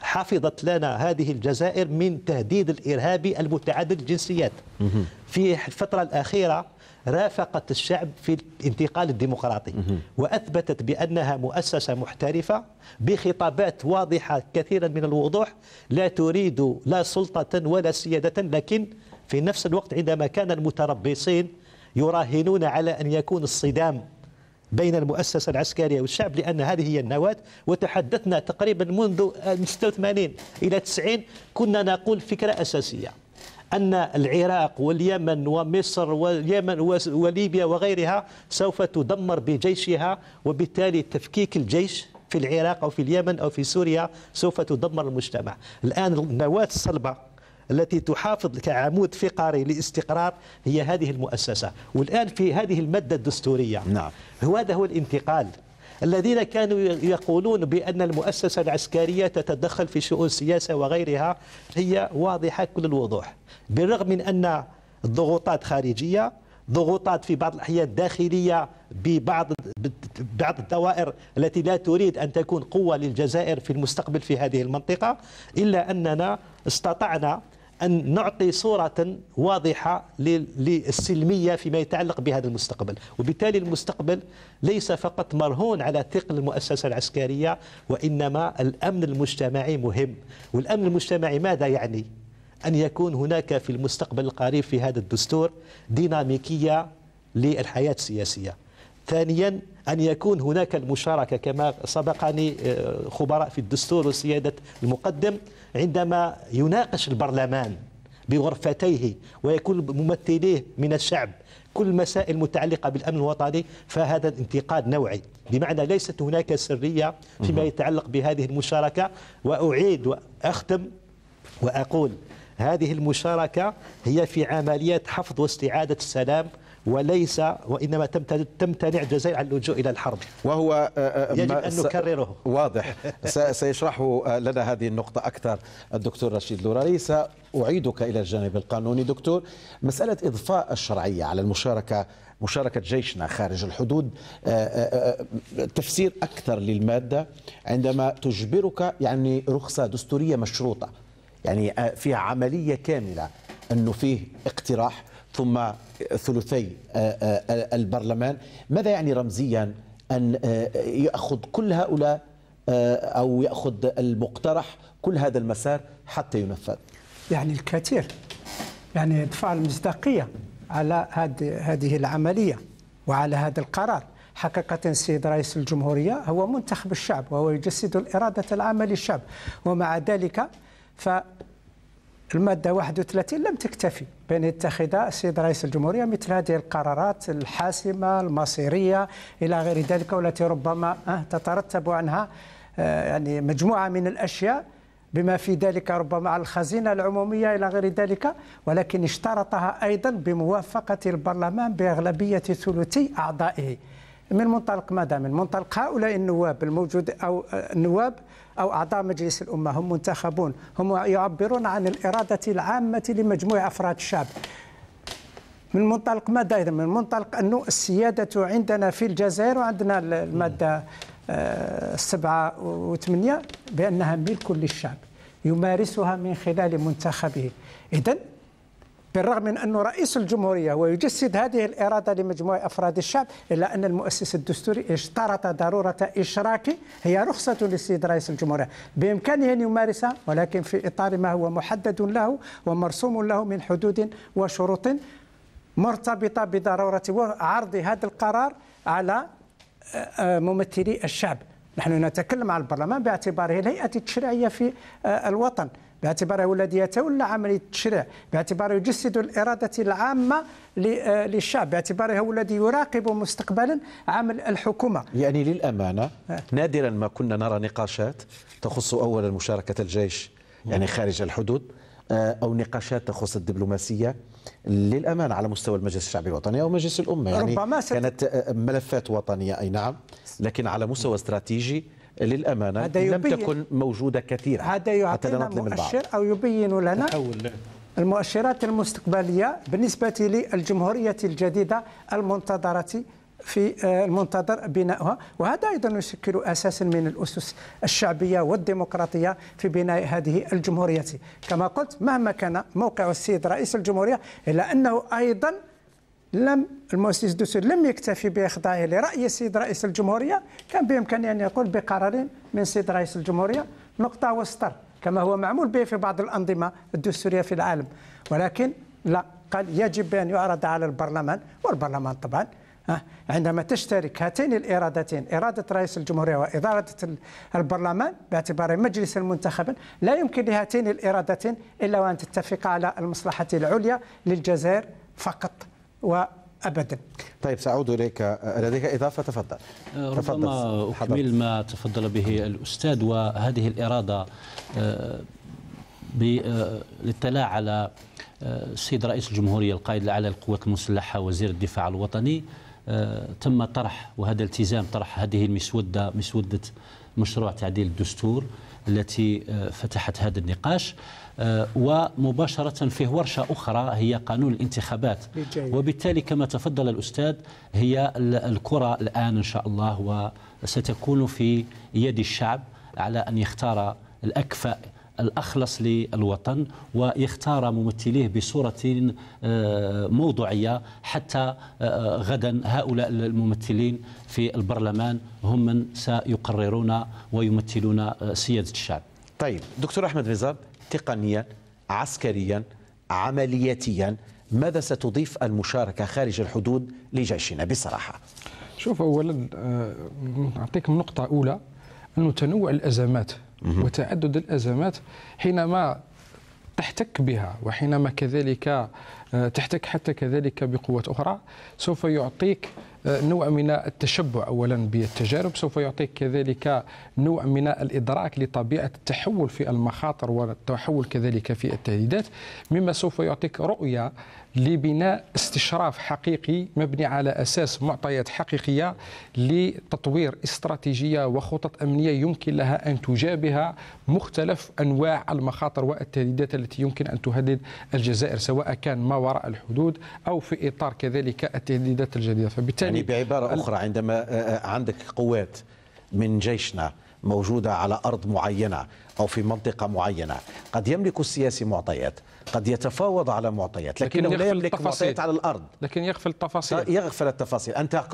S6: حفظت لنا هذه الجزائر من تهديد الإرهابي المتعدد الجنسيات في الفترة الأخيرة رافقت الشعب في الانتقال الديمقراطي وأثبتت بأنها مؤسسة محترفة بخطابات واضحة كثيرا من الوضوح لا تريد لا سلطة ولا سيادة لكن في نفس الوقت عندما كان المتربصين يراهنون على أن يكون الصدام بين المؤسسة العسكرية والشعب لأن هذه هي النواة وتحدثنا تقريبا منذ 86 آه، إلى 90 كنا نقول فكرة أساسية أن العراق واليمن ومصر واليمن وليبيا وغيرها سوف تدمر بجيشها وبالتالي تفكيك الجيش في العراق أو في اليمن أو في سوريا سوف تدمر المجتمع الآن النواة الصلبة التي تحافظ كعمود فقري لاستقرار هي هذه المؤسسة والآن في هذه المادة الدستورية نعم. هو هذا هو الانتقال الذين كانوا يقولون بأن المؤسسة العسكرية تتدخل في شؤون السياسة وغيرها هي واضحة كل الوضوح بالرغم من أن الضغوطات خارجية ضغوطات في بعض الأحيان داخلية ببعض بعض الدوائر التي لا تريد أن تكون قوة للجزائر في المستقبل في هذه المنطقة إلا أننا استطعنا أن نعطي صورة واضحة للسلمية فيما يتعلق بهذا المستقبل وبالتالي المستقبل ليس فقط مرهون على ثقل المؤسسة العسكرية وإنما الأمن المجتمعي مهم والأمن المجتمعي ماذا يعني؟ أن يكون هناك في المستقبل القريب في هذا الدستور ديناميكية للحياة السياسية ثانيا أن يكون هناك المشاركة كما سبقني آه، خبراء في الدستور وسيادة المقدم عندما يناقش البرلمان بغرفتيه ويكون ممثليه من الشعب كل مسائل المتعلقة بالأمن الوطني فهذا الانتقاد نوعي بمعنى ليست هناك سرية فيما يتعلق بهذه المشاركة وأعيد وأختم وأقول هذه المشاركة هي في عمليات حفظ واستعادة السلام وليس وإنما تمتنع الجزائر عن اللجوء إلى الحرب
S1: وهو آه، آه، يجب أن نكرره واضح سيشرحه آه، لنا هذه النقطة أكثر الدكتور رشيد لوراري سأعيدك إلى الجانب القانوني دكتور مسألة إضفاء الشرعية على المشاركة مشاركة جيشنا خارج الحدود تفسير أكثر للمادة عندما تجبرك يعني رخصة دستورية مشروطة يعني فيها عملية كاملة أنه فيه اقتراح ثم ثلثي آه، آه، البرلمان ماذا يعني رمزيا أن آه، يأخذ كل هؤلاء أو يأخذ المقترح كل هذا المسار
S3: حتى ينفذ يعني الكثير يعني يدفع المصداقية على هذه العملية وعلى هذا القرار حقيقة السيد رئيس الجمهورية هو منتخب الشعب وهو يجسد الإرادة العامة للشعب ومع ذلك فالمادة 31 لم تكتفي بأن يتخذ السيد رئيس الجمهورية مثل هذه القرارات الحاسمة المصيرية إلى غير ذلك والتي ربما آه، تترتب عنها آه، يعني مجموعة من الأشياء بما في ذلك ربما على الخزينة العمومية إلى غير ذلك ولكن اشترطها أيضا بموافقة البرلمان بأغلبية ثلثي أعضائه من منطلق ماذا؟ من منطلق هؤلاء النواب الموجود أو آه، النواب أو أعضاء مجلس الأمة هم منتخبون هم يعبرون عن الإرادة العامة لمجموع أفراد الشعب من منطلق ماذا من منطلق أنه السيادة عندنا في الجزائر وعندنا المادة آه، السبعة وثمانية بأنها ملك للشعب يمارسها من خلال منتخبه إذن بالرغم من أنه رئيس الجمهورية ويجسد هذه الإرادة لمجموعة أفراد الشعب إلا أن المؤسس الدستوري اشترط ضرورة إشراك هي رخصة للسيد رئيس الجمهورية بإمكانه أن يمارسها ولكن في إطار ما هو محدد له ومرسوم له من حدود وشروط مرتبطة بضرورة عرض هذا القرار على آه، آه، ممثلي الشعب نحن نتكلم على البرلمان باعتباره الهيئة التشريعية في آه، الوطن باعتباره هو الذي يتولى عملية التشريع باعتباره يجسد الإرادة العامة آه، للشعب باعتباره هو الذي يراقب مستقبلا عمل الحكومة يعني للأمانة آه.
S1: نادرا ما كنا نرى نقاشات تخص أولا مشاركة الجيش يعني خارج الحدود أو نقاشات تخص الدبلوماسية للأمانة على مستوى المجلس الشعبي الوطني أو مجلس الأمة يعني ربما ست... كانت ملفات وطنية أي نعم لكن على مستوى استراتيجي للأمانة هذا لم تكن موجودة كثيرا هذا يعطينا مؤشر
S3: أو يبين لنا تحول. المؤشرات المستقبلية بالنسبة للجمهورية الجديدة المنتظرة في آه، المنتظر بنائها وهذا أيضا يشكل أساسا من الأسس الشعبية والديمقراطية في بناء هذه الجمهورية كما قلت مهما كان موقع السيد رئيس الجمهورية إلا أنه أيضا لم المؤسس الدستوري لم يكتفي بإخضاعه لرأي السيد رئيس الجمهورية كان بإمكانه أن يقول بقرار من السيد رئيس الجمهورية نقطة وسطر كما هو معمول به في بعض الأنظمة الدستورية في العالم ولكن لا قال يجب أن يعرض على البرلمان والبرلمان طبعا عندما تشترك هاتين الإرادتين إرادة رئيس الجمهورية وإرادة البرلمان باعتبار مجلسا منتخبا لا يمكن لهاتين الإرادتين إلا وأن تتفق على المصلحة العليا للجزائر فقط وابدا.
S1: طيب ساعود اليك لديك اضافه تفضل. ربما اكمل
S4: ما تفضل به الاستاذ وهذه الاراده آه، بالاطلاع آه، على آه، السيد رئيس الجمهوريه القائد الاعلى للقوات المسلحه وزير الدفاع الوطني تم طرح وهذا التزام طرح هذه المسوده مسوده مشروع تعديل الدستور التي فتحت هذا النقاش آه، ومباشرة فيه ورشة أخرى هي قانون الانتخابات وبالتالي كما تفضل الأستاذ هي الكرة الآن إن شاء الله وستكون في يد الشعب على أن يختار الأكفأ الأخلص للوطن ويختار ممثليه بصورة آه، موضوعية حتى آه، غدا هؤلاء الممثلين في البرلمان هم من سيقررون ويمثلون سيادة الشعب طيب دكتور أحمد فيزاب
S1: تقنيا عسكريا عملياتيا ماذا ستضيف المشاركة خارج الحدود لجيشنا بصراحة
S5: شوف أولا آه، اعطيك نقطة أولى أنه تنوع الأزمات وتعدد الأزمات حينما تحتك بها وحينما كذلك آه، تحتك حتى كذلك بقوات أخرى سوف يعطيك آه، نوع من التشبع اولا بالتجارب سوف يعطيك كذلك نوع من الادراك لطبيعه التحول في المخاطر والتحول كذلك في التهديدات مما سوف يعطيك رؤيه لبناء استشراف حقيقي مبني على اساس معطيات حقيقيه لتطوير استراتيجيه وخطط امنيه يمكن لها ان تجابه مختلف انواع المخاطر والتهديدات التي يمكن ان تهدد الجزائر سواء كان ما وراء الحدود او في اطار كذلك التهديدات الجديده فبالتالي يعني بعباره اخرى
S1: عندما آه، آه، عندك قوات من جيشنا موجوده على ارض معينه او في منطقه معينه قد يملك السياسي معطيات قد يتفاوض على معطيات لكنه لكن لا يملك التفاصيل. معطيات على الارض لكن يغفل التفاصيل يغفل التفاصيل انت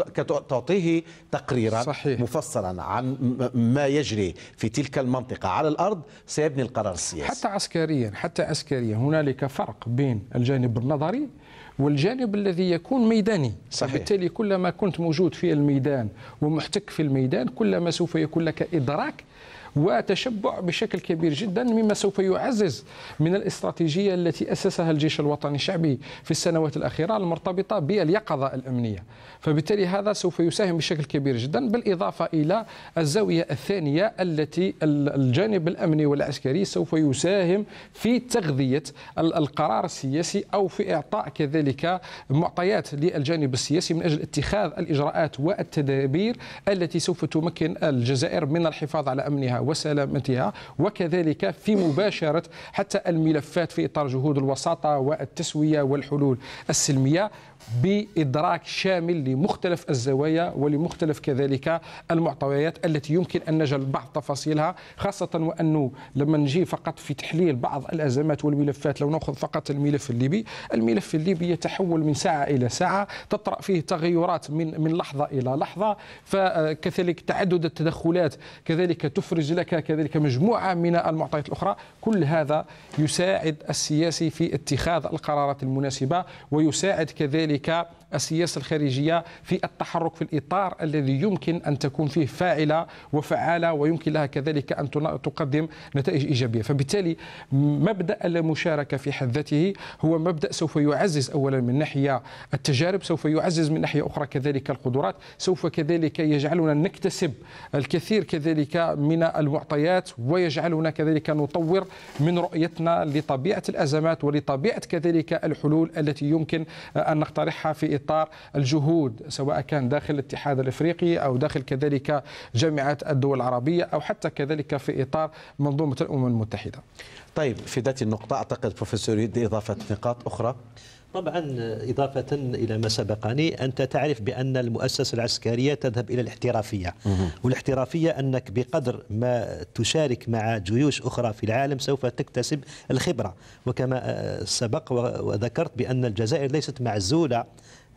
S1: تعطيه تقريرا صحيح. مفصلا
S5: عن ما يجري في تلك المنطقه على الارض سيبني القرار السياسي حتى عسكريا حتى عسكريا هنالك فرق بين الجانب النظري والجانب الذي يكون ميداني صحيح. كلما كنت موجود في الميدان ومحتك في الميدان كلما سوف يكون لك إدراك وتشبع بشكل كبير جدا مما سوف يعزز من الاستراتيجية التي أسسها الجيش الوطني الشعبي في السنوات الأخيرة المرتبطة باليقظة الأمنية فبالتالي هذا سوف يساهم بشكل كبير جدا بالإضافة إلى الزاوية الثانية التي الجانب الأمني والعسكري سوف يساهم في تغذية القرار السياسي أو في إعطاء كذلك معطيات للجانب السياسي من أجل اتخاذ الإجراءات والتدابير التي سوف تمكن الجزائر من الحفاظ على أمنها وسلامتها وكذلك في مباشرة حتى الملفات في إطار جهود الوساطة والتسوية والحلول السلمية بإدراك شامل لمختلف الزوايا ولمختلف كذلك المعطيات التي يمكن أن نجعل بعض تفاصيلها خاصة وأنه لما نجي فقط في تحليل بعض الأزمات والملفات لو نأخذ فقط الملف الليبي الملف الليبي يتحول من ساعة إلى ساعة تطرأ فيه تغيرات من من لحظة إلى لحظة فكذلك تعدد التدخلات كذلك تفرز لك كذلك مجموعة من المعطيات الأخرى كل هذا يساعد السياسي في اتخاذ القرارات المناسبة ويساعد كذلك امريكا السياسه الخارجيه في التحرك في الاطار الذي يمكن ان تكون فيه فاعله وفعاله ويمكن لها كذلك ان تقدم نتائج ايجابيه فبالتالي مبدا المشاركه في حد ذاته هو مبدا سوف يعزز اولا من ناحيه التجارب سوف يعزز من ناحيه اخرى كذلك القدرات سوف كذلك يجعلنا نكتسب الكثير كذلك من المعطيات ويجعلنا كذلك نطور من رؤيتنا لطبيعه الازمات ولطبيعه كذلك الحلول التي يمكن ان نقترحها في إطار الجهود سواء كان داخل الاتحاد الإفريقي أو داخل كذلك جامعة الدول العربية أو حتى كذلك في إطار منظومة الأمم المتحدة طيب في ذات النقطة أعتقد بروفيسور يريد إضافة نقاط أخرى
S6: طبعا إضافة إلى ما سبقني أنت تعرف بأن المؤسسة العسكرية تذهب إلى الاحترافية والاحترافية أنك بقدر ما تشارك مع جيوش أخرى في العالم سوف تكتسب الخبرة وكما آه، سبق وذكرت بأن الجزائر ليست معزولة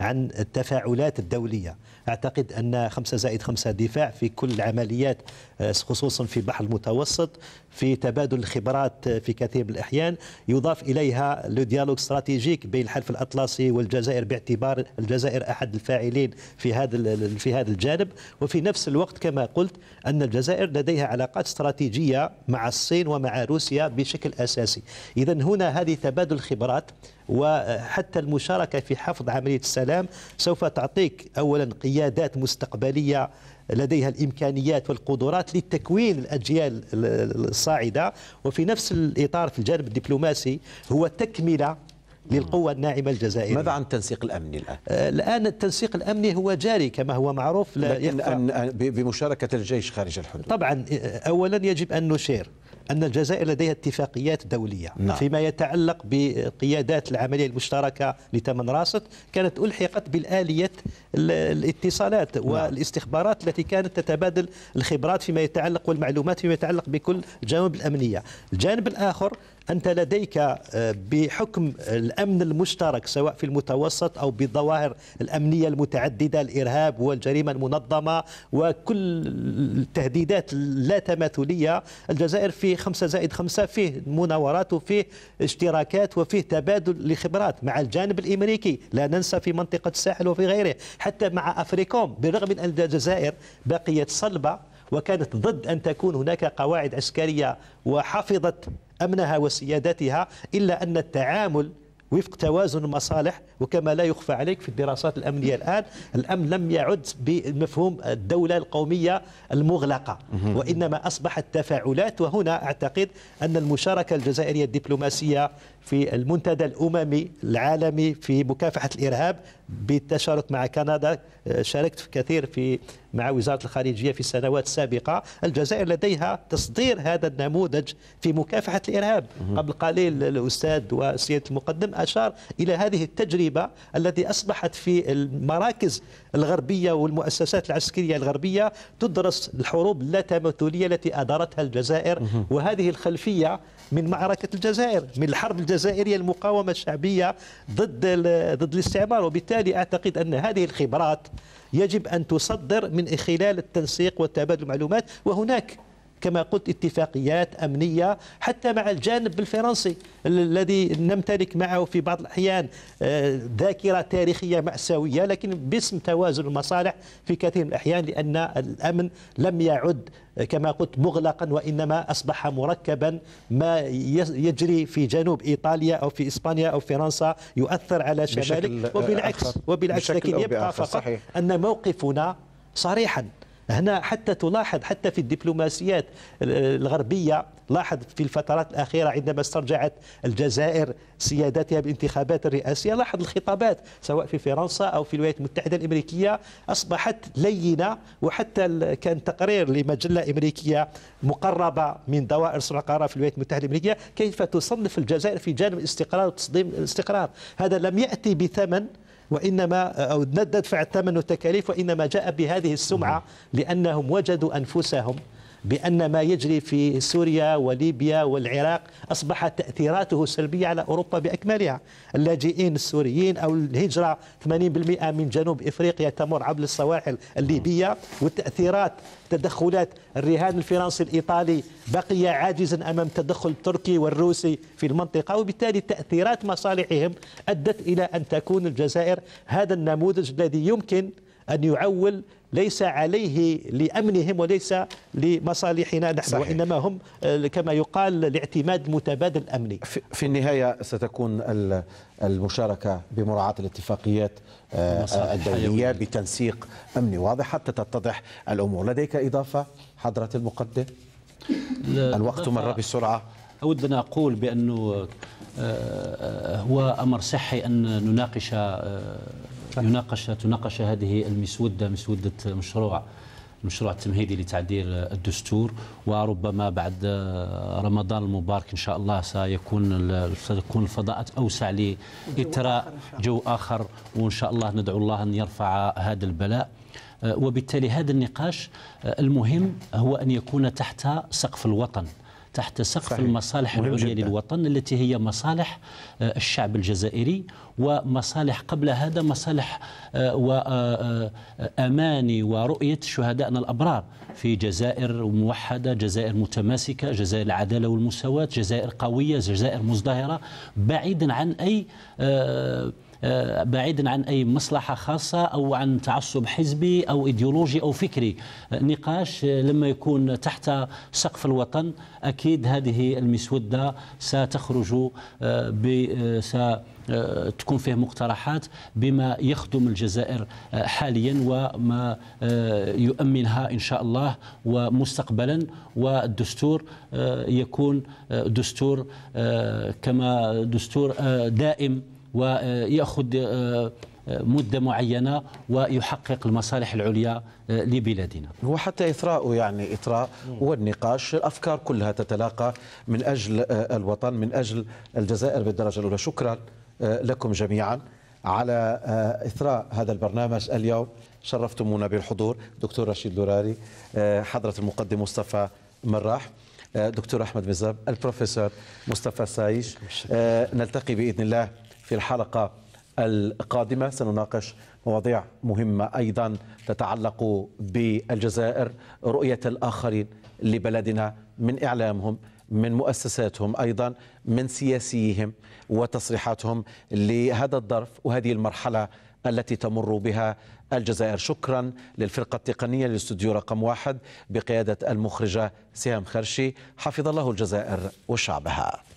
S6: عن التفاعلات الدولية أعتقد أن 5 زائد 5 دفاع في كل العمليات آه، خصوصا في البحر المتوسط في تبادل الخبرات في كثير من الأحيان يضاف إليها لو ديالوج استراتيجيك بين الحلف الأطلسي والجزائر باعتبار الجزائر أحد الفاعلين في هذا في هذا الجانب وفي نفس الوقت كما قلت أن الجزائر لديها علاقات استراتيجية مع الصين ومع روسيا بشكل أساسي إذا هنا هذه تبادل الخبرات وحتى المشاركة في حفظ عملية السلام سوف تعطيك أولا قيادات مستقبلية لديها الامكانيات والقدرات لتكوين الاجيال الصاعده وفي نفس الاطار في الجانب الدبلوماسي هو تكمله للقوة الناعمة الجزائرية ماذا عن التنسيق الأمني الآن؟ آه الآن التنسيق الأمني هو جاري كما هو معروف لا لكن أن
S1: بمشاركة الجيش خارج الحدود
S6: طبعا آه، أولا يجب أن نشير أن الجزائر لديها اتفاقيات دولية نعم. فيما يتعلق بقيادات العملية المشتركة لتمن راست كانت ألحقت بالآلية الاتصالات نعم. والاستخبارات التي كانت تتبادل الخبرات فيما يتعلق والمعلومات فيما يتعلق بكل جانب الأمنية الجانب الآخر أنت لديك آه، بحكم الأمن المشترك سواء في المتوسط أو بالظواهر الأمنية المتعددة الإرهاب والجريمة المنظمة وكل التهديدات اللا تماثلية الجزائر في خمسة زائد خمسة فيه مناورات وفيه اشتراكات وفيه تبادل لخبرات مع الجانب الأمريكي لا ننسى في منطقة الساحل وفي غيره حتى مع أفريكوم بالرغم من أن الجزائر بقيت صلبة وكانت ضد أن تكون هناك قواعد عسكرية وحفظت أمنها وسيادتها إلا أن التعامل وفق توازن المصالح وكما لا يخفى عليك في الدراسات الأمنية الآن الأمن لم يعد بمفهوم الدولة القومية المغلقة وإنما أصبحت تفاعلات وهنا أعتقد أن المشاركة الجزائرية الدبلوماسية في المنتدى الأممي العالمي في مكافحة الإرهاب بالتشارك مع كندا آه، شاركت في كثير في مع وزارة الخارجية في السنوات السابقة الجزائر لديها تصدير هذا النموذج في مكافحة الإرهاب قبل قليل الأستاذ وسيادة المقدم أشار إلى هذه التجربة التي أصبحت في المراكز الغربية والمؤسسات العسكرية الغربية تدرس الحروب اللاتماثلية التي أدارتها الجزائر وهذه الخلفية من معركة الجزائر من الحرب الجزائرية المقاومة الشعبية ضد ضد الاستعمار وبالتالي أعتقد أن هذه الخبرات يجب أن تصدر من خلال التنسيق وتبادل المعلومات وهناك كما قلت اتفاقيات أمنية حتى مع الجانب الفرنسي الذي نمتلك معه في بعض الأحيان آه، ذاكرة تاريخية مأساوية لكن باسم توازن المصالح في كثير من الأحيان لأن الأمن لم يعد آه، كما قلت مغلقا وإنما أصبح مركبا ما يجري في جنوب إيطاليا أو في إسبانيا أو فرنسا يؤثر على شمالك وبالعكس وبالعكس لكن يبقى فقط أن موقفنا صريحا هنا حتى تلاحظ حتى في الدبلوماسيات الغربية لاحظ في الفترات الأخيرة عندما استرجعت الجزائر سيادتها بالانتخابات الرئاسية لاحظ الخطابات سواء في فرنسا أو في الولايات المتحدة الأمريكية أصبحت لينة وحتى كان تقرير لمجلة أمريكية مقربة من دوائر صنع القرار في الولايات المتحدة الأمريكية كيف تصنف الجزائر في جانب الاستقرار وتصديم الاستقرار هذا لم يأتي بثمن وإنما أو ندفع الثمن والتكاليف وإنما جاء بهذه السمعة نعم. لأنهم وجدوا أنفسهم بأن ما يجري في سوريا وليبيا والعراق أصبحت تأثيراته سلبية على أوروبا بأكملها اللاجئين السوريين أو الهجرة 80% من جنوب إفريقيا تمر عبر السواحل الليبية والتأثيرات تدخلات الرهان الفرنسي الإيطالي بقي عاجزا أمام التدخل التركي والروسي في المنطقة وبالتالي تأثيرات مصالحهم أدت إلى أن تكون الجزائر هذا النموذج الذي يمكن أن يعول ليس عليه لأمنهم وليس
S1: لمصالحنا نحن صحيح. وإنما هم آه، كما يقال الاعتماد متبادل أمني في النهاية ستكون المشاركة بمراعاة الاتفاقيات آه، آه، الدولية بتنسيق أمني واضح حتى تتضح الأمور لديك إضافة حضرة المقدم
S4: الوقت مر بسرعة أود أن أقول بأنه هو أمر صحي أن نناقش يناقش تناقش هذه المسوده مسوده مشروع المشروع التمهيدي لتعديل الدستور وربما بعد رمضان المبارك ان شاء الله سيكون ستكون الفضاءات اوسع لاثراء جو اخر وان شاء الله ندعو الله ان يرفع هذا البلاء آه، وبالتالي هذا النقاش آه، المهم هو ان يكون تحت سقف الوطن تحت سقف صحيح. المصالح العليا للوطن التي هي مصالح آه، الشعب الجزائري ومصالح قبل هذا مصالح آه، وأماني آه، ورؤية شهدائنا الأبرار في جزائر موحدة جزائر متماسكة جزائر العدالة والمساواة جزائر قوية جزائر مزدهرة بعيدا عن أي آه، بعيدا عن أي مصلحة خاصة أو عن تعصب حزبي أو إيديولوجي أو فكري آه، نقاش آه، لما يكون تحت سقف الوطن أكيد هذه المسودة ستخرج تكون فيه مقترحات بما يخدم الجزائر حاليا وما يؤمنها ان شاء الله ومستقبلا والدستور يكون دستور كما دستور دائم ويأخذ آه، آه، مدة معينة ويحقق المصالح العليا آه، لبلادنا
S1: هو حتى إثراءه يعني إثراء والنقاش الأفكار كلها تتلاقى من أجل الوطن من أجل الجزائر بالدرجة الأولى شكرا لكم جميعا على إثراء هذا البرنامج اليوم شرفتمونا بالحضور دكتور رشيد دراري حضرة المقدم مصطفى مراح دكتور أحمد مزاب البروفيسور مصطفى سايش نلتقي بإذن الله في الحلقة القادمة سنناقش مواضيع مهمة أيضا تتعلق بالجزائر رؤية الآخرين لبلدنا من إعلامهم من مؤسساتهم أيضا من سياسيهم وتصريحاتهم لهذا الظرف وهذه المرحلة التي تمر بها الجزائر شكرا للفرقة التقنية للاستوديو رقم واحد بقيادة المخرجة سهام خرشي حفظ الله الجزائر وشعبها